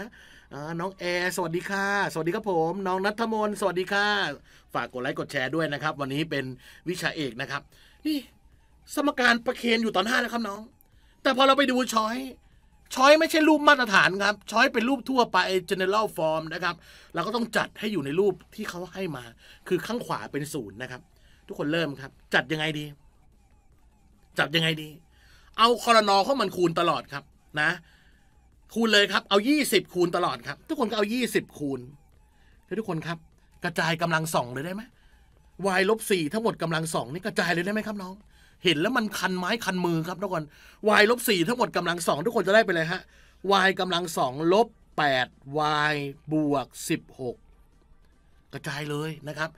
น้องแอร์สวัสดีค่ะสวัสดีครับผม น้องนัทมน สวัสดีค่ะฝากกดไลค์กดแชร์ด้วยนะครับ วันนี้เป็นวิชาเอกนะครับ นี่สมการประเคนอยู่ต่อหน้าแล้วครับน้อง แต่พอเราไปดูช้อยช้อยไม่ใช่รูปมาตรฐานครับช้อยเป็นรูปทั่วไป general form นะครับเราก็ต้องจัดให้อยู่ในรูปที่เขาให้มา คือข้างขวาเป็นศูนย์นะครับ ทุกคนเริ่มครับ จัดยังไงดี จัดยังไงดี เอาคอรนอเข้ามันคูณตลอดครับนะ คูณเลยครับ เอา 20 คูณตลอดครับ ทุกคนก็เอา 20 คูณแล้วทุกคนครับ กระจายกำลังสองเลยได้ไหม y ลบสี่ทั้งหมดกำลังสองนี่กระจายเลยได้ไหมครับน้องเห็นแล้วมันคันไม้คันมือครับทุกคน y ลบสทั้งหมดกำลัง 2 ทุกคนจะได้ไปเลยฮะ y กำลังสองลบแ y บวกสิกระจายเลยนะครับ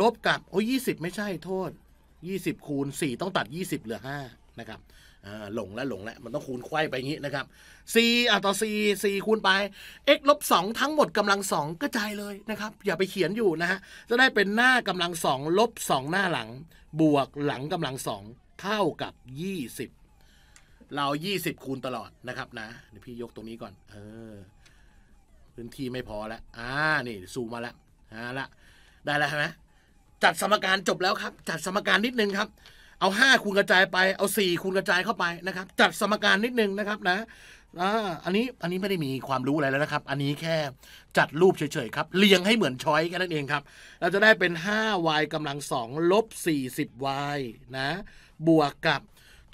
ลบกับโอ้ยี0ไม่ใช่โทษ 20 คูณ 4 ต้องตัด 20 เหลือ 5นะครับหลงและหลงและมันต้องคูณไข่ไปงี้นะครับ c อ่ะต่อ c c คูณไป x ลบ2ทั้งหมดกำลังสองกระจายเลยนะครับ อย่าไปเขียนอยู่นะฮะจะได้เป็นหน้ากำลังสองลบสองหน้าหลัง บวกหลังกำลังสองเท่ากับ 20 เรา 20 คูณตลอดนะครับนะเดี๋ยวพี่ยกตรงนี้ก่อนเออพื้นที่ไม่พอแล้วอ่านี่ซูมมาแล้ว่าละได้แล้วใช่ไหมจัดสมการจบแล้วครับ จัดสมการนิดนึงครับเอาห้าคูณกระจายไป เอาสี่คูณกระจายเข้าไปนะครับ จัดสมการนิดนึงนะครับนะอันนี้ อันนี้ไม่ได้มีความรู้อะไรแล้วนะครับ อันนี้แค่จัดรูปเฉยๆครับ เรียงให้เหมือนช้อยแค่นั้นเองครับ เราจะได้เป็น 5y กำลัง 2 ลบ 40y นะ บวกกับ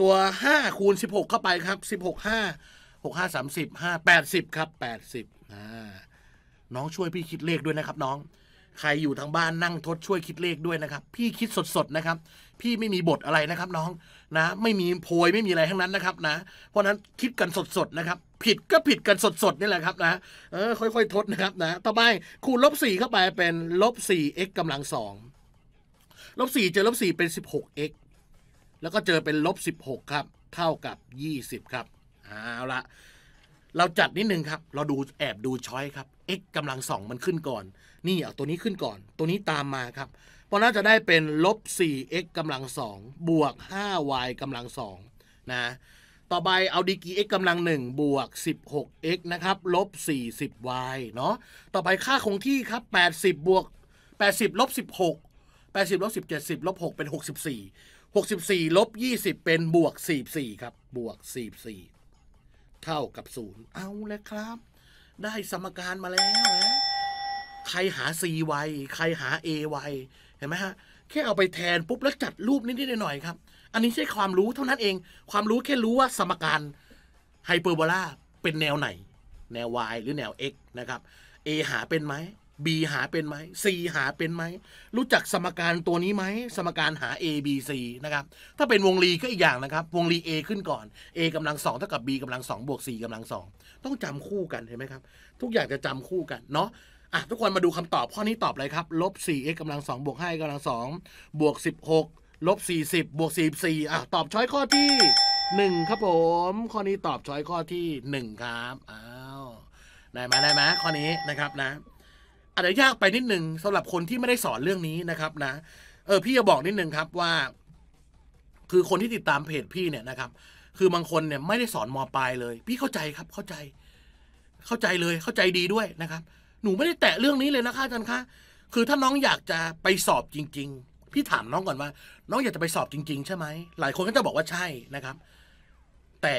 ตัว 5คูณ16 เข้าไปครับ 16 5 6 5 30 5 80 ครับ 80นะน้องช่วยพี่คิดเลขด้วยนะครับน้องใครอยู่ทางบ้านนั่งทดช่วยคิดเลขด้วยนะครับ พี่คิดสดๆนะครับพี่ไม่มีบทอะไรนะครับน้องนะไม่มีโพยไม่มีอะไรทั้งนั้นนะครับนะเพราะนั้นคิดกันสดๆนะครับผิดก็ผิดกันสดๆนี่แหละครับนะเออค่อยๆทดนะครับนะต่อไปคูณลบสี่เข้าไปเป็นลบสี่ x กำลังสองลบสี่เจอลบสี่เป็นสิบหก x แล้วก็เจอเป็นลบสิบหกครับเท่ากับยี่สิบครับเอาละเราจัดนิดนึงครับเราดูแอบดูช้อยครับ x กำลังสองมันขึ้นก่อนนี่เอาตัวนี้ขึ้นก่อนตัวนี้ตามมาครับ เพราะน่าจะได้เป็นลบ 4x กำลัง 2 บวก 5y กำลัง2นะ ต่อไปเอาดีกี x กำลัง 1 บวก 16x นะครับลบ 40y เนาะ ต่อไปค่าคงที่ครับ 80 บวก 80ลบ16 80ลบ1 7 70ลบ 6 เป็น 64 64 ลบ 20 เป็นบวก 44ครับบวก 44 เท่ากับ 0 เอาแล้วครับ ได้สมการมาแล้วนะใครหา C ไวใครหา A ไวเห็นไหมฮะ แค่เอาไปแทนปุ๊บแล้วจัดรูปนิดๆหน่อยๆครับ อันนี้ใช่ความรู้เท่านั้นเอง ความรู้แค่รู้ว่าสมการไฮเปอร์โบลาเป็นแนวไหน แนว y หรือแนว x นะครับ a หาเป็นไหม b หาเป็นไหม c หาเป็นไหม รู้จักสมการตัวนี้ไหม สมการหา a b c นะครับ ถ้าเป็นวงรีก็อีกอย่างนะครับ วงรี a ขึ้นก่อน a กำลังสองเท่ากับ b กำลังสองบวก c กำลังสอง ต้องจำคู่กันเห็นไหมครับ ทุกอย่างจะจำคู่กันเนาะ่ะทุกคนมาดูคำตอบข้อนี้ตอบเลยครับลบ 4x กำลัง2บวก5กำลัง2บวก16ลบ40บวก44อ่ะตอบช้อยข้อที่1ครับ ผม ข้อนี้ตอบช้อยข้อที่1ครับอ้าวได้ไหมได้ไหมข้อนี้นะครับนะอาจจะยากไปนิดนึงสำหรับคนที่ไม่ได้สอนเรื่องนี้นะครับ นะเออพี่จะบอกนิดนึงครับว่า คือคนที่ติดตามเพจพี่เนี่ยนะครับ คือบางคนเนี่ยไม่ได้สอนมอปลายเลย พี่เข้าใจครับเข้าใจ เข้าใจเลยเข้าใจดีด้วยนะครับหนูไม่ได้แตะเรื่องนี้เลยนะคะอาจารย์คะ คือถ้าน้องอยากจะไปสอบจริง ๆ พี่ถามน้องก่อนว่า น้องอยากจะไปสอบจริงๆ ใช่ไหม หลายคนก็จะบอกว่าใช่นะครับ แต่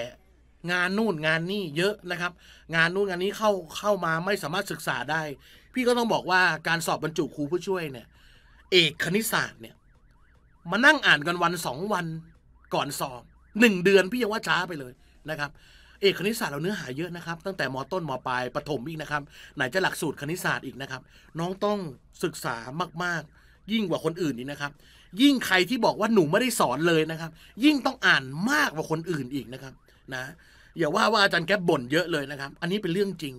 งานนู่นงานนี่เยอะนะครับ งานนู่นงานนี้เข้าเข้ามาไม่สามารถศึกษาได้ พี่ก็ต้องบอกว่าการสอบบรรจุครูผู้ช่วยเนี่ย เอกคณิตศาสตร์เนี่ยมานั่งอ่านกันวันสองวันก่อนสอบหนึ่งเดือนพี่ยังว่าช้าไปเลยนะครับเอกคณิตศาสตร์เราเนื้อหาเยอะนะครับ ตั้งแต่มต้นมปลายประถมอีกนะครับไหนจะหลักสูตรคณิตศาสตร์อีกนะครับ น้องต้องศึกษามากๆ ยิ่งกว่าคนอื่นนี่นะครับ ยิ่งใครที่บอกว่าหนูไม่ได้สอนเลยนะครับ ยิ่งต้องอ่านมากกว่าคนอื่นอีกนะครับนะอย่าว่าว่าอาจารย์แก๊บบ่นเยอะเลยนะครับ อันนี้เป็นเรื่องจริง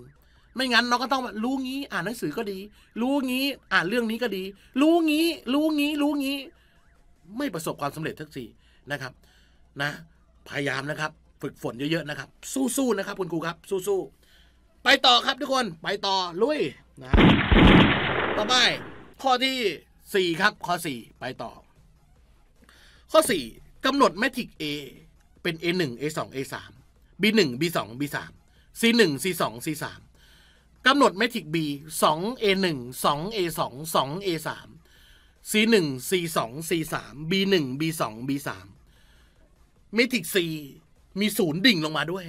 ไม่งั้นเราก็ต้องรู้งี้อ่านหนังสือก็ดีรู้งี้อ่านเรื่องนี้ก็ดีรู้งี้รู้งี้รู้งี้ ไม่ประสบความสำเร็จทักสี่นะครับนะ พยายามนะครับฝึกฝนเยอะ ๆ นะครับ สู้ ๆ นะครับ คุณครูครับ สู้ ๆ ไปต่อครับทุกคน ไปต่อ ลุยนะต่อไปข้อที่ 4 ครับข้อ 4 ไปต่อ ข้อ 4 กำหนดแมทริกซ์ A เป็น A1 A2 A3 B1 B2 B3 C1 C2 C3 กำหนดแมทริกซ์ B 2 A1 2 A2 2 A3 C1 C2 C3 B1 B2 B3 แมทริกซ์ C มีศูนย์ดิ่งลงมาด้วย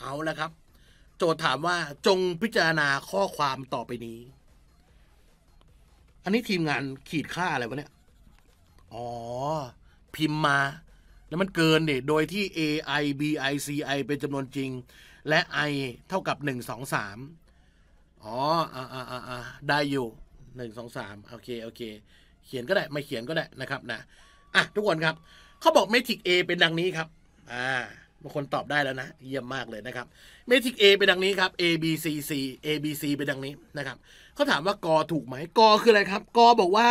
เอาละครับ โจทย์ถามว่าจงพิจารณาข้อความต่อไปนี้ อันนี้ทีมงานขีด ค่า อะไรวะเนี่ย อ๋อ พิมพ์ มา แล้วมันเกินเนี่ย โดยที่ a i b i c i เป็นจำนวนจริง และ i เท่ากับหนึ่งสองสามอ๋ออ่าอ่าอ่ได้อยู่หนึ่งสองสามโอเคโอเค เขียนก็ได้ ไม่เขียนก็ได้นะครับ นะอ่ะทุกคนครับเขาบอกเมทริก A เป็นดังนี้ครับ อ่าบางคนตอบได้แล้วนะ เยี่ยมมากเลยนะครับเมทริก A เป็นดังนี้ครับ A B C C A B C เป็นดังนี้นะครับเขาถามว่ากอถูกไหมกอคืออะไรครับกอบอกว่า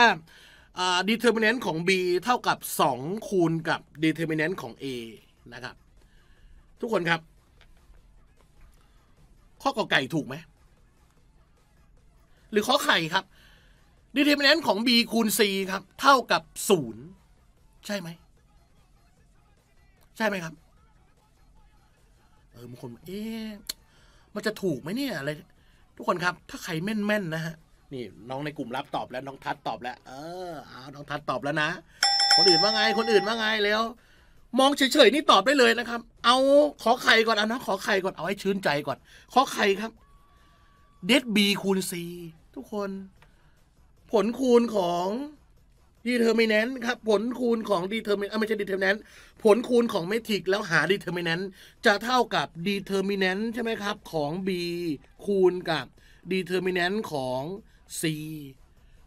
ดีเอร์มินแนนต์ของ B เท่ากับ 2คูณกับดีเอร์มินแนนต์ของ A นะครับทุกคนครับ ข้อกอไก่ถูกไหมหรือข้อไข่ครับดีเอร์มินแนนต์ของ B คูณ C ครับเท่ากับ0ใช่ไหม ใช่ไหมครับออบางคนเอ๊ะมันจะถูกไหมเนี่ยอะไร ทุกคนครับ ถ้าใครแม่น ๆ นะฮะนี่ น้องในกลุ่มรับตอบแล้ว น้องทัดตอบแล้วเออเอาน้องทัดตอบแล้วนะคนอื่นว่าไงคนอื่นว่าไงแล้ว มองเฉยๆ นี่ตอบได้เลยนะครับ เอา ขอไข่ก่อนเอานะขอไข่ก่อนเอาให้ชื่นใจก่อน ขอไข่ครับเดดบีคูณซีทุกคน ผลคูณของ determinant ครับผลคูณของ determinant ไม่ใช่ determinant ผลคูณของเมทริกแล้วหา determinant จะเท่ากับ determinant ใช่ไหมครับของ b คูณกับ determinant ของ c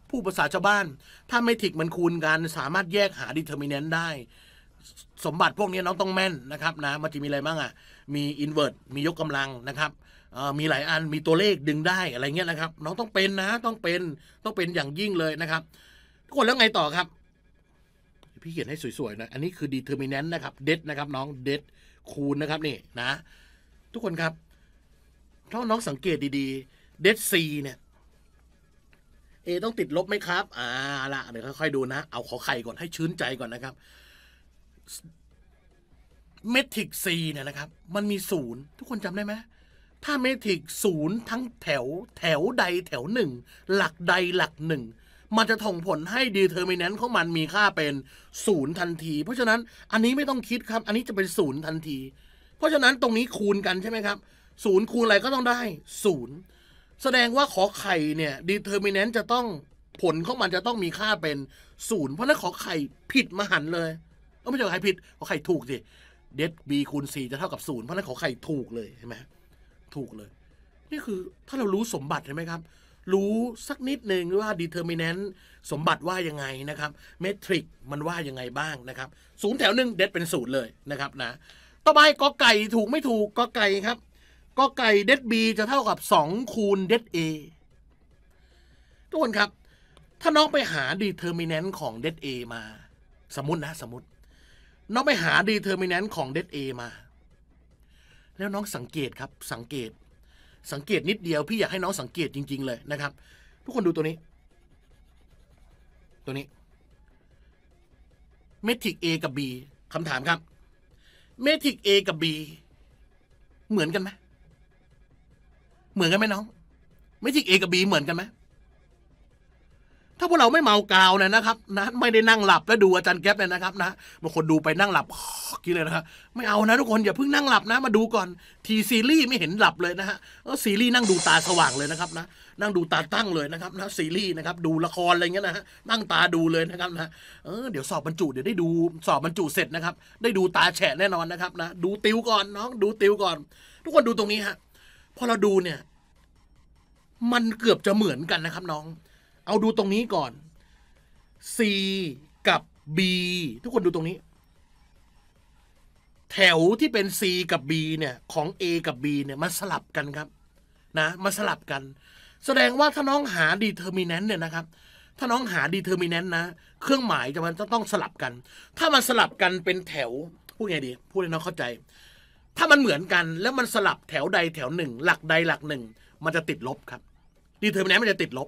ผู้ภาษาชาวบ้าน ถ้าเมทริกมันคูณกันสามารถแยกหา determinant ได้ สมบัติพวกนี้น้องต้องแม่นนะครับนะมันจะมีอะไรบ้างอ่ะมีอินเวอร์สมียกกำลังนะครับมีหลายอันมีตัวเลขดึงได้อะไรเงี้ยนะครับ น้องต้องเป็นนะต้องเป็นต้องเป็นอย่างยิ่งเลยนะครับกดแล้วไงต่อครับ พี่เขียนให้สวย ๆนะอันนี้คือ determinant นะครับเด็ดนะครับ น้องเด็ดคูณนะครับนี่นะทุกคนครับ ถ้าน้องสังเกตดีๆด็ดซีเนี่ยเอต้องติดลบไหมครับอ่าละเดี๋ยวค่อยๆดูนะ เอาขอไข่ก่อนให้ชื้นใจก่อนนะครับเมทริกซีเนี่ยนะครับ มันมีศูนย์ทุกคนจำได้ไหมถ้าเมทริกศูนย์ทั้งแถวแถวใดแถวหนึ่งหลักใดหลักหนึ่งมันจะส่งผลให้ดีเทอร์มินแนนต์ของมันมีค่าเป็นศูนย์ทันทีเพราะฉะนั้นอันนี้ไม่ต้องคิดครับ อันนี้จะเป็นศูนย์ทันที เพราะฉะนั้นตรงนี้คูณกันใช่ไหมครับศูนย์คูณอะไรก็ต้องได้ศูนย์แสดงว่าขอไข่เนี่ยดีเทอร์มินแนนต์จะต้องผลของมันจะต้องมีค่าเป็นศูนย์เพราะนั้นขอไข่ผิดมหันเลยก็ไม่ใช่ขอไข่ผิดขอไข่ถูกสิเดดบีคูณสี่จะเท่ากับศูนย์เพราะนั้นขอไข่ถูกเลยใช่ไหมถูกเลย นี่คือถ้าเรารู้สมบัติใช่ไหมครับรู้สักนิดหนึ่งว่า determinant สมบัติว่ายังไงนะครับเมทริกมันว่ายังไงบ้างนะครับศูนย์แถวหนึ่งเด็ดเป็นศูนย์เลยนะครับนะต่อไปกอไก่ถูกไม่ถูกกอไก่ครับกอไก่เด็ดบีจะเท่ากับ 2 คูณเด็ดเอทุกคนครับ ถ้าน้องไปหา determinant ของเด็ดเอมา สมมตินะสมมติน้องไปหา determinant ของเด็ดเอมา แล้วน้องสังเกตครับสังเกตสังเกตนิดเดียว พี่อยากให้น้องสังเกตจริง ๆ เลยนะครับ ทุกคนดูตัวนี้ ตัวนี้ เมทริก A กับ B คำถามครับ เมทริก A กับ B เหมือนกันไหมเหมือนกันไหมน้องเมทริก A กับ B เหมือนกันไหมถ้าพวกเราไม่เมากาวเนี่ยนะครับนะไม่ได้นั่งหลับ แล้วดูอาจารย์แก๊ปเนี่ยนะครับ นะบางคนดูไปนั่งหลับกินเลยนะครับ ไม่เอานะทุกคนอย่าเพิ่งนั่งหลับนะ มาดูก่อน ทีซีรีส์ไม่เห็นหลับเลยนะฮะซีรีส์นั่งดูตาสว่างเลยนะครับ นะ นั่งดูตาตั้งเลยนะครับนะซีรีส์นะครับ ดูละครอะไรเงี้ยนะฮะนั่งตาดูเลยนะครับนะเออเดี๋ยวสอบบรรจุเดี๋ยวได้ดูสอบบรรจุเสร็จนะครับได้ดูตาแฉะแน่นอนนะครับ นะ ดูติวก่อนน้อง ดูติวก่อน ทุกคนดูตรงนี้ฮะพอเราดูเนี่ย มันเกือบจะเหมือนกันนะครับ น้องเอาดูตรงนี้ก่อน C กับ B ทุกคนดูตรงนี้ แถวที่เป็น C กับ B เนี่ยของ A กับ B เนี่ยมันสลับกันครับนะมันสลับกัน แสดงว่าถ้าน้องหาดีเทอร์มินแนนต์เนี่ยนะครับถ้าน้องหาดีเทอร์มินแนนต์นะเครื่องหมายจะมันจะต้องสลับกัน ถ้ามันสลับกันเป็นแถว พูดไงดี พูดให้น้องเข้าใจ ถ้ามันเหมือนกันแล้วมันสลับแถวใดแถวหนึ่ง หลักใดหลักหนึ่งมันจะติดลบครับดีเทอร์มินแนนต์มันจะติดลบ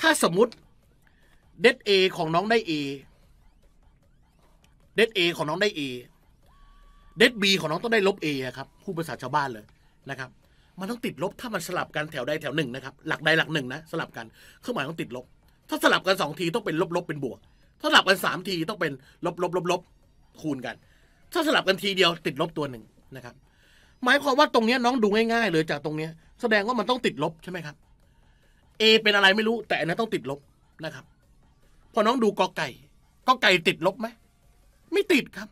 ถ้าสมมติเดทเอของน้องได้เอเดทเอของน้องได้เอเดทบีของน้องต้องได้ลบเอครับผู้ภาษาชาวบ้านเลยนะครับมันต้องติดลบถ้ามันสลับกัน แถวใดแถวหนึ่งนะครับหลัก ใดหลัก หนึ่งนะสลับกันเครื่องหมายต้องติดลบ ถ้าสลับกันสองที ต้องเป็นลบลบเป็นบวกถ้าสลับกันสามที ต้องเป็นลบลบลบลบคูณกัน ถ้าสลับกันทีเดียวติดลบตัวหนึ่งนะครับหมายความว่าตรงนี้น้องดูง่ายๆเลยจากตรงนี้แสดงว่ามันต้องติดลบใช่ไหมครับเอเป็นอะไรไม่รู้แต่อันนั้นต้องติดลบนะครับพอน้องดูกอไก่กอไก่ติดลบไหมไม่ติดครับ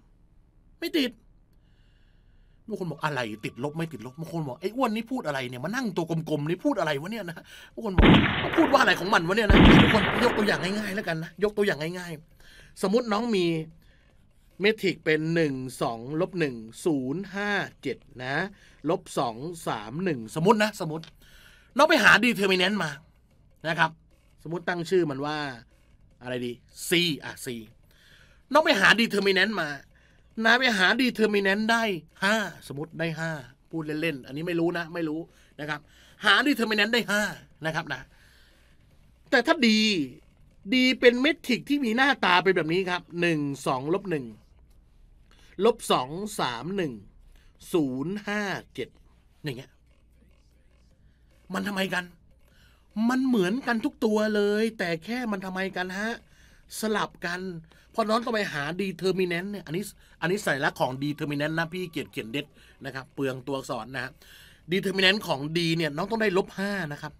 ไม่ติดบางคนบอกอะไร ติดลบ ไม่ติดลบบางคนบอกไอ้อ้วนนี่พูดอะไรเนี่ยมานั่งตัวกลมๆนี่พูดอะไรวะเนี่ยนะบางคนบอกพูดว่าอะไรของมันวะเนี่ยนะทุกคนยกตัวอย่างง่าย ๆ แล้วกันนะยกตัวอย่างง่ายๆ สมมติน้องมีเมทริกเป็นหนึ่งสองลบหนึ่งศูนย์ห้าเจ็ดนะลบสองสมมตินะสมมติน้องไปหาดีเทอร์มินแนนต์มานะครับสมมติตั้งชื่อมันว่าอะไรดี C อ่ะ C น้องไปหาดอร์มินแนนต์มาน้าไปหาดอร์มินแนนต์ได้ 5 สมมติได้ 5 พูดเล่นๆอันนี้ไม่รู้นะ ไม่รู้นะครับหาดอร์มินแนนต์ได้ 5 นะครับนะ แต่ถ้าดีดีเป็นเมทริกที่มีหน้าตาเป็นแบบนี้ครับ 1 2ลบ1ลบ2 3 1 0 5 7 อย่างเงี้ยมันทำไมกันมันเหมือนกันทุกตัวเลย แต่แค่มันทำไมกันฮะสลับกันพรน้องต้องไปหาดีเทอร์มินแนต์เนี่ยอันนี้อันนี้ใส่ละของดีเทอร์มินแนต์นะพี่เกียรติเขียนเด็ดนะครับเปลืองตัวอักษรนะฮะดีเทอร์มินนต์ของดีเนี่ยน้องต้องได้ลบห้านะครับ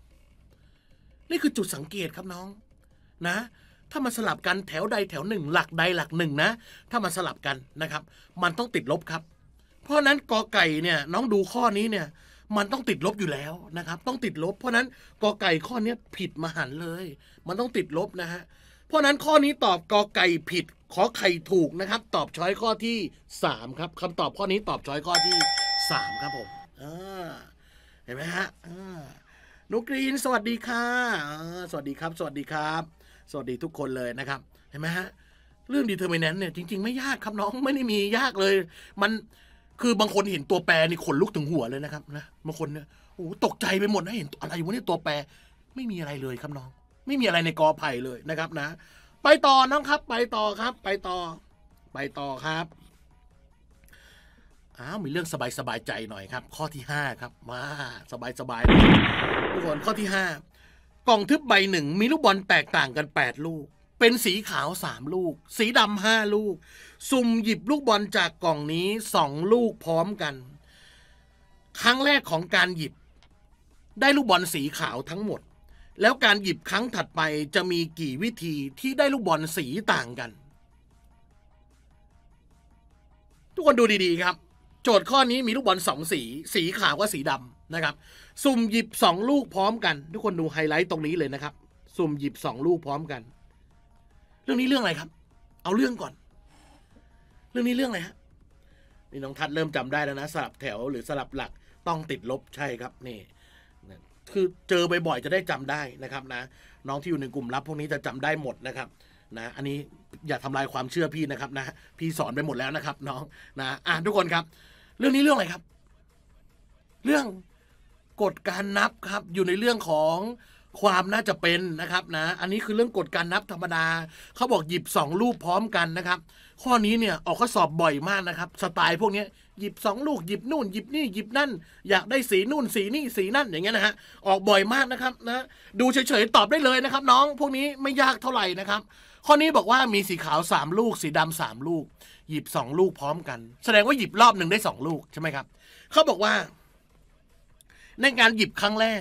นี่คือจุดสังเกตครับน้องนะ ถ้ามันสลับกันแถวใดแถวหนึ่งหลักใดหลักหนึ่งนะถ้ามันสลับกันนะครับมันต้องติดลบครับ เพราะนั้นกอไก่เนี่ยน้องดูข้อนี้เนี่ยมันต้องติดลบอยู่แล้วนะครับต้องติดลบเพราะนั้นกอไก่ข้อนี้ผิดมหันเลยมันต้องติดลบนะฮะเพราะนั้นข้อนี้ตอบกอไก่ผิด ขอไข่ถูกนะครับ ตอบช้อยข้อที่ 3 ครับคำตอบข้อนี้ตอบช้อยข้อที่ 3 ครับผมเห็นไหมฮะนุกรีนสวัสดีค่ะสวัสดีครับ สวัสดีครับ สวัสดีทุกคนเลยนะครับเห็นไหมฮะเรื่องดีเทอร์มินแนนเนี่ยจริง ๆไม่ยากครับน้องไม่ได้มียากเลย มันคือบางคนเห็นตัวแปรนี่ขนลุกถึงหัวเลยนะครับนะบางคนเนี่ยโอ้ตกใจไปหมดนะเห็นอะไรอยวะเนี่ยตัวแปรไม่มีอะไรเลยครับน้อง ไม่มีอะไรในกอไผ่เลยนะครับนะไปต่อน้องครับ ไปต่อครับ ไปต่อไปต่อครับอ้าวมีเรื่องสบายสบายใจหน่อยครับ ข้อที่ห้าครับมา สบายสบายทุกคนข้อที่ห้ากล่องทึบใบหนึ่ง มีลูกบอลแตกต่างกันแปดลูกเป็นสีขาวสามลูก สีดำห้าลูก สุ่มหยิบลูกบอลจากกล่องนี้สองลูกพร้อมกัน ครั้งแรกของการหยิบ ได้ลูกบอลสีขาวทั้งหมด แล้วการหยิบครั้งถัดไปจะมีกี่วิธีที่ได้ลูกบอลสีต่างกัน ทุกคนดูดีๆครับ โจทย์ข้อนี้มีลูกบอลสองสี สีขาวกับสีดำนะครับ สุ่มหยิบสองลูกพร้อมกัน ทุกคนดูไฮไลท์ตรงนี้เลยนะครับ สุ่มหยิบสองลูกพร้อมกันรื่องนี้เรื่องอะไรครับ เอาเรื่องก่อน เรื่องนี้เรื่องอะไรฮะ นี่น้องทัดเริ่มจำได้แล้วนะสลับแถว หรือสลับหลักต้องติดลบใช่ครับนี่ คือเจอบ่อยๆจะได้จำได้นะครับ นะน้องที่อยู่ในกลุ่มลับพวกนี้จะจำได้หมดนะครับ นะอันนี้อย่าทำลายความเชื่อพี่นะครับนะ พี่สอนไปหมดแล้วนะครับ น้องนะอ่ะทุกคนครับ เรื่องนี้เรื่องอะไรครับ เรื่องกฎการนับครับ อยู่ในเรื่องของความน่าจะเป็นนะครับนะอันนี้คือเรื่องกฎการนับธรรมดาเขาบอกหยิบ2ลูกพร้อมกันนะครับ ข้อนี้เนี่ยออกข้อสอบบ่อยมากนะครับสไตล์พวกนี้หยิบ 2ลูกหยิบนู่นหยิบนี่หยิบนั่น อยากได้สีนู่น สีนี่สีนั่นอย่างเงี้ยนะฮะออกบ่อยมากนะครับนะดูเฉยๆตอบได้เลยนะครับ น้องพวกนี้ไม่ยากเท่าไหร่นะครับ ข้อนี้บอกว่ามีสีขาว3ลูกสีดำ3ลูกหยิบ2ลูกพร้อมกัน แสดงว่าหยิบรอบหนึ่งได้ 2 ลูกใช่ไหมครับเขาบอกว่าในการหยิบครั้งแรก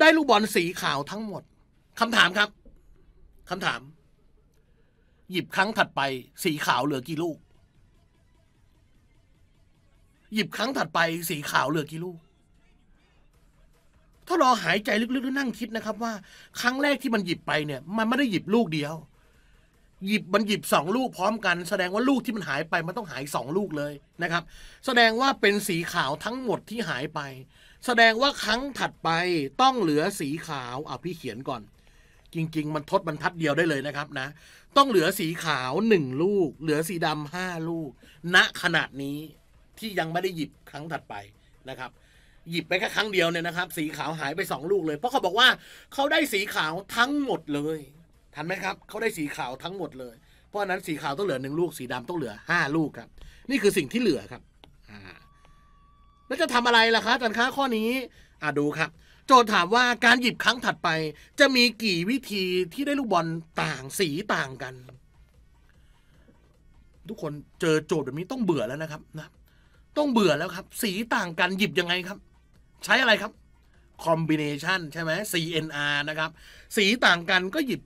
ได้ลูกบอลสีขาวทั้งหมด คำถามครับ คำถาม หยิบครั้งถัดไป สีขาวเหลือกี่ลูก หยิบครั้งถัดไปสีขาวเหลือกี่ลูก ถ้าเราหายใจลึกๆแล้วนั่งคิดนะครับ ว่า ครั้งแรกที่มันหยิบไปเนี่ย มันไม่ได้หยิบลูกเดียว หยิบมันหยิบสองลูกพร้อมกัน แสดงว่าลูกที่มันหายไปมันต้องหายสองลูกเลยนะครับ แสดงว่าเป็นสีขาวทั้งหมดที่หายไปแสดงว่าครั้งถัดไปต้องเหลือสีขาวเอาพี่เขียนก่อน จริง ๆ มันทดบรรทัดเดียวได้เลยนะครับนะ ต้องเหลือสีขาวหนึ่งลูก เหลือสีดำห้าลูก ณขนาดนี้ที่ยังไม่ได้หยิบครั้งถัดไปนะครับ หยิบไปแค่ครั้งเดียวเนี่ยนะครับ สีขาวหายไปสองลูกเลยเพราะเขาบอกว่า เขาได้สีขาวทั้งหมดเลย ทันไหมครับ เขาได้สีขาวทั้งหมดเลยเพราะนั้นสีขาวต้องเหลือหนึ่งลูก สีดำต้องเหลือห้าลูกครับ นี่คือสิ่งที่เหลือครับอ่าแล้วจะทำอะไรล่ะคะอาจารย์คะข้อนี้อ่ะดูครับ โจทย์ถามว่าการหยิบครั้งถัดไป จะมีกี่วิธีที่ได้ลูกบอลต่างสีต่างกัน ทุกคนเจอโจทย์แบบนี้ต้องเบื่อแล้วนะครับนะต้องเบื่อแล้วครับ สีต่างกันหยิบยังไงครับ ใช้อะไรครับคอมบิเนชันใช่ไหม CNR นะครับ สีต่างกันก็หยิบ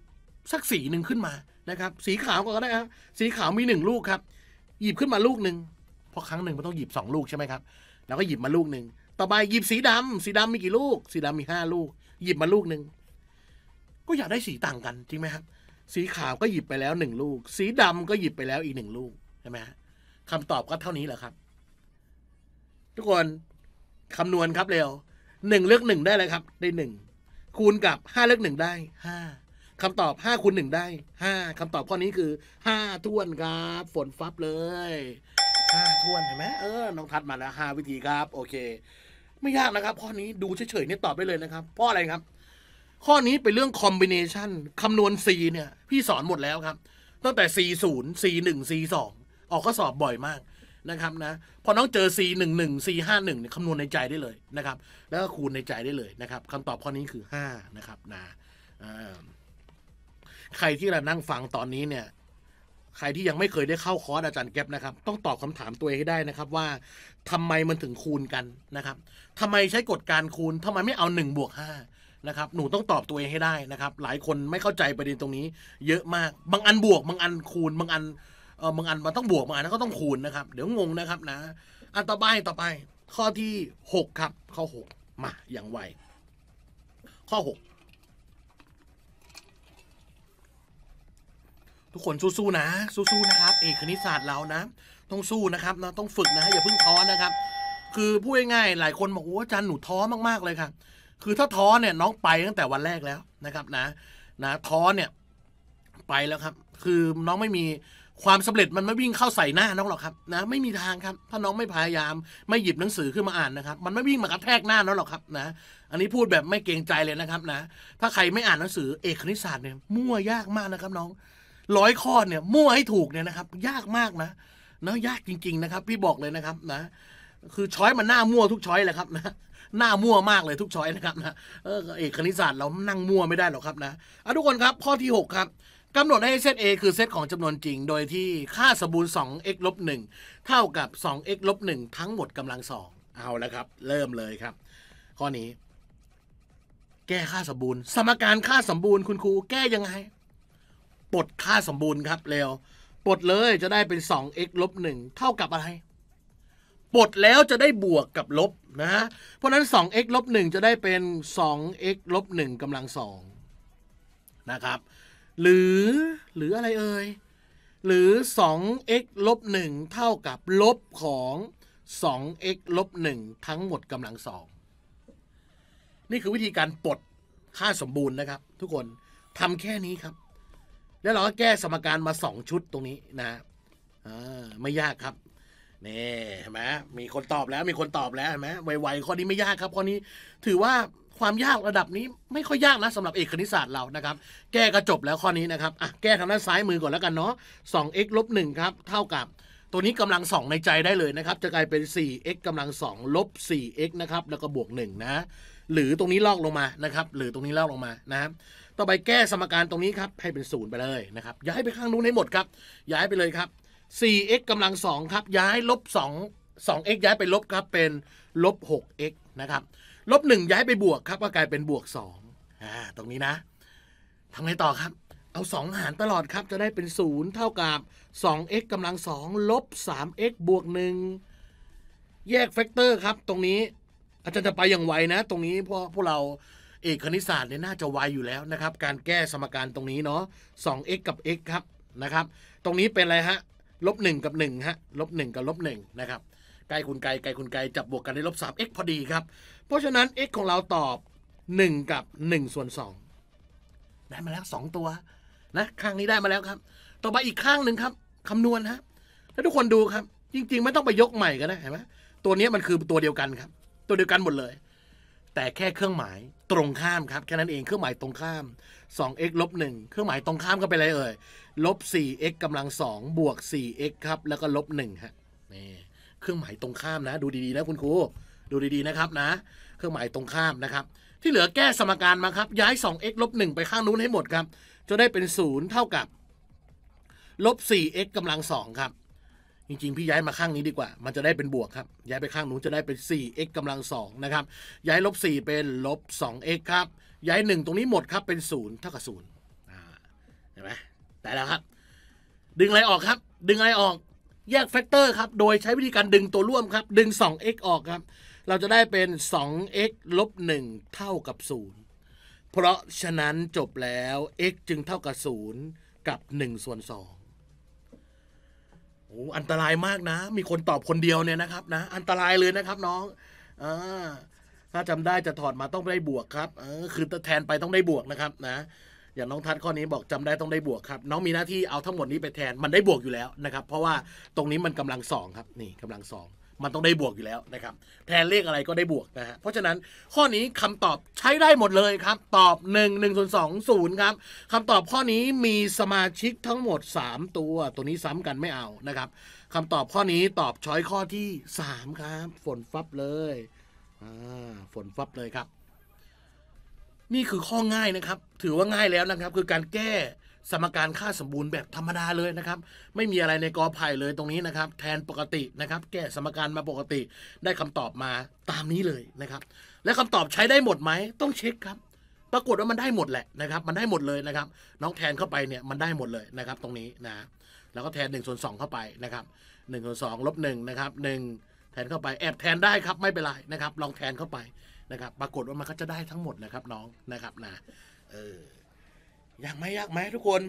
สักสีหนึ่งขึ้นมานะครับ สีขาวก็ได้ครับสีขาวมีหนึ่งลูกครับหยิบขึ้นมาลูกหนึ่งเพราะครั้งหนึ่งมันต้องหยิบสองลูกใช่ไหมครับแล้วก็หยิบมาลูกหนึ่ง ต่อไป หยิบสีดำ สีดำมีกี่ลูก สีดำมีห้าลูก หยิบมาลูกหนึ่ง ก็อยากได้สีต่างกัน จริงไหมครับ สีขาวก็หยิบไปแล้วหนึ่งลูก สีดำก็หยิบไปแล้วอีกหนึ่งลูกใช่ไหมครัคำตอบก็เท่านี้แหละครับ ทุกคนคำนวณครับเร็ว หนึ่งเลือกหนึ่งได้เลยครับได้หนึ่ง คูณกับห้าเลือกหนึ่งได้ห้าคำตอบห้าคูณหนึ่งได้ห้าคำตอบข้อนี้คือห้าท้วนครับ ฝนฟับเลยาทวนเห็นไหมเออ น้องทัดมาแล้วห้าวิธีครับ โอเค ไม่ยากนะครับข้อนี้ดูเฉยๆนี่ตอบได้เลยนะครับเพราะอะไรครับข้อนี้เป็นเรื่องคอมบิเนชันคำนวณ C เนี่ยพี่สอนหมดแล้วครับ ตั้งแต่ C 0 C 1 C 2ออกข้อสอบบ่อยมากนะครับนะ พอน้องเจอ C 1 1 C 5 1เนี่ยคำนวณในใจได้เลยนะครับ แล้วก็คูณในใจได้เลยนะครับคำตอบข้อนี้คือ5นะครับนะใครที่เรานั่งฟังตอนนี้เนี่ยใครที่ยังไม่เคยได้เข้าคอร์สอาจารย์แก๊บนะครับต้องตอบคำถามตัวเองให้ได้นะครับว่าทำไมมันถึงคูณกันนะครับทำไมใช้กฎการคูณ ทำไมไม่เอา1บวกห้านะครับหนูต้องตอบตัวเองให้ได้นะครับ หลายคนไม่เข้าใจประเด็นตรงนี้เยอะมากบางอันบวก บางอันคูณบางอันเออบางอันมันต้องบวกบางอันก็ต้องคูณนะครับ เดี๋ยวงงนะครับนะอันต่อไปต่อไปข้อที่ 6 ครับ ข้อ6มาอย่างไวข้อ 6ทุกคนสู้ๆนะ สู้ๆนะครับเอกคณิตศาสตร์เรานะ ต้องสู้นะครับนะต้องฝึกนะ อย่าเพิ่งท้อนะครับ คือพูดง่ายๆหลายคนบอกว่าอาจารย์หนูท้อมากๆเลยครับ คือถ้าท้อเนี่ยน้องไปตั้งแต่วันแรกแล้วนะครับนะ นะท้อเนี่ยไปแล้วครับ คือน้องไม่มีความสำเร็จมันไม่วิ่งเข้าใส่หน้าน้องหรอกครับ นะไม่มีทางครับ ถ้าน้องไม่พยายาม ไม่หยิบหนังสือขึ้นมาอ่านนะครับ มันไม่วิ่งมากระแทกหน้าน้องหรอกครับนะ อันนี้พูดแบบไม่เกรงใจเลยนะครับนะ ถ้าใครไม่อ่านหนังสือเอกคณิตศาสตร์เนี่ยมั่วยากมากนะครับน้องร้อยข้อเนี่ยมั่วให้ถูกเนี่ยนะครับยากมากนะนะ ยากจริงๆนะครับ พี่บอกเลยนะครับนะคือช้อยมันหน้ามั่วทุกช้อยแหละครับนะหน้ามั่วมากเลยทุกช้อยนะครับนะเออเอกคณิตศาสตร์เรานั่งมั่วไม่ได้หรอกครับนะอ่ะทุกคนครับข้อที่6ครับกำหนดให้เซต A คือเซตของจำนวนจริง โดยที่ค่าสมบูรณ์ 2x ลบ1เท่ากับ 2x ลบ1ทั้งหมดกำลัง 2 เอาแล้วครับ เริ่มเลยครับ ข้อนี้ แก้ค่าสมบูรณ์ สมการค่าสมบูรณ์คุณครูแก้ยังไงปลดค่าสมบูรณ์ครับ เร็วปลดเลยจะได้เป็น 2x ลบ1เท่ากับอะไรปลดแล้วจะได้บวกกับลบนะเพราะนั้น 2x ลบ1จะได้เป็น 2x ลบ1กำลัง2นะครับหรือ หรืออะไรเอ่ยหรือ 2x ลบ1เท่ากับลบของ 2x ลบ1ทั้งหมดกำลัง2นี่คือวิธีการปลดค่าสมบูรณ์นะครับ ทุกคนทำแค่นี้ครับแล้วเราก็แก้สมการมาสองชุดตรงนี้นะไม่ยากครับนี่เห็นไหมมีคนตอบแล้วมีคนตอบแล้วเห็นไหมไวๆข้อนี้ไม่ยากครับข้อนี้ถือว่าความยากระดับนี้ไม่ค่อยยากนะสำหรับเอกคณิตศาสตร์เรานะครับ แก้ก็จบแล้วข้อนี้นะครับอ่ะแก้ทางด้านซ้ายมือก่อนแล้วกันเนาะ 2x ลบ1ครับเท่ากับตัวนี้กำลัง 2 ในใจได้เลยนะครับ จะกลายเป็น 4x กำลัง2ลบ 4x นะครับแล้วก็บวก1นะหรือตรงนี้ลอกลงมานะครับหรือตรงนี้ลอกลงมานะครับต่อไปแก้สมการตรงนี้ครับให้เป็นศูนย์ไปเลยนะครับย้ายไปข้างนู้นให้หมดครับย้ายไปเลยครับ 4x กำลัง2ครับย้ายลบ2 2x ย้ายไปลบครับเป็นลบ 6x นะครับลบ1ย้ายไปบวกครับก็กลายเป็นบวก2อ่าตรงนี้นะทำไงต่อครับ เอา 2 หารตลอดครับจะได้เป็น0เท่ากับ 2x กำลัง2ลบ 3x บวก 1 แยกแฟกเตอร์ครับตรงนี้อาจารย์จะไปอย่างไวนะตรงนี้พาะพวกเราเอกคณิตศาสตร์เนี่ยน่าจะไวอยู่แล้วนะครับการแก้สมการตรงนี้เนาะ 2x กับ x ครับนะครับตรงนี้เป็นอะไรฮะลบ1กับ1ฮะลบ1กับลบ1นะครับไกลคูณไกลไกลคูณไกลจับบวกกันได้ลบ 3x พอดีครับ เพราะฉะนั้น x ของเราตอบ 1 กับ 1 ส่วน2ได้มาแล้ว 2 ตัวนะข้างนี้ได้มาแล้วครับ ต่อไปอีกข้างหนึ่งครับคำนวณฮะแล้วทุกคนดูครับ จริง ๆ ไม่ต้องไปยกใหม่ก็ได้เห็นไหมตัวนี้มันคือตัวเดียวกันครับตัวเดียวกันหมดเลยแต่แค่เครื่องหมายตรงข้ามครับ แค่นั้นเองเครื่องหมายตรงข้าม 2x ลบ1เครื่องหมายตรงข้ามก็เป็นอะไรเอ่ยลบ 4x กำลัง2บวก 4x ครับ แล้วก็ลบ1ฮะนี่เครื่องหมายตรงข้ามนะ ดูดีๆนะคุณครูดูดีๆนะครับนะ เครื่องหมายตรงข้ามนะครับ ที่เหลือแก้สมการมาครับ ย้าย 2x ลบ1ไปข้างนู้นให้หมดครับจะได้เป็น0เท่ากับลบ 4x กำลัง2ครับจริงๆพี่ย้ายมาข้างนี้ดีกว่ามันจะได้เป็นบวกครับย้ายไปข้างนู้นจะได้เป็น 4x กำลัง2นะครับย้ายลบ4เป็นลบ 2x ครับย้าย 1 ตรงนี้หมดครับเป็น0เท่ากับ0เห็นไหมแต่แล้วครับดึงอะไรออกครับดึงอะไรออกแยกแฟกเตอร์ครับโดยใช้วิธีการดึงตัวร่วมครับ ดึง 2x ออกครับเราจะได้เป็น 2x ลบ1เท่ากับ0เพราะฉะนั้นจบแล้ว x จึงเท่ากับ0กับ1ส่วน2โอ้ อันตรายมากนะ มีคนตอบคนเดียวเนี่ยนะครับนะ อันตรายเลยนะครับน้องอ่าถ้าจำได้จะถอดมาต้องได้บวกครับเออคือแทนไปต้องได้บวกนะครับนะ อย่างน้องทัดข้อนี้บอกจำได้ต้องได้บวกครับน้องมีหน้าที่เอาทั้งหมดนี้ไปแทนมันได้บวกอยู่แล้วนะครับเพราะว่าตรงนี้มันกำลังสองครับนี่กำลังสองมันต้องได้บวกอยู่แล้วนะครับ แทนเลขอะไรก็ได้บวกนะฮะเพราะฉะนั้นข้อนี้คำตอบใช้ได้หมดเลยครับ ตอบ 1 1ส่วน2ครับคำตอบข้อนี้มีสมาชิกทั้งหมด 3 ตัวตัวนี้ซ้ำกันไม่เอานะครับคำตอบข้อนี้ตอบช้อยข้อที่ 3 ครับ ฝนฟับเลยฝนฟับเลยครับ นี่คือข้อง่ายนะครับ ถือว่าง่ายแล้วนะครับ คือการแก้สมการค่าสมบูรณ์แบบธรรมดาเลยนะครับไม่มีอะไรในกอไผ่เลยตรงนี้นะครับ แทนปกตินะครับแก้สมการมาปกติได้คำตอบมาตามนี้เลยนะครับและคำตอบใช้ได้หมดไหมต้องเช็คครับ ปรากฏว่ามันได้หมดแหละนะครับมันได้หมดเลยนะครับน้องแทนเข้าไปเนี่ยมันได้หมดเลยนะครับตรงนี้นะ แล้วก็แทน1นส่วนสเข้าไปนะครับ1นส่วนสลบหนะครับหแทนเข้าไปแอบแทนได้ครับไม่เป็นไรนะครับลองแทนเข้าไปนะครับ ปรากฏว่ามันก็จะได้ทั้งหมดนะครับน้องนะครับนะเออยากไหมยากไหมทุกคน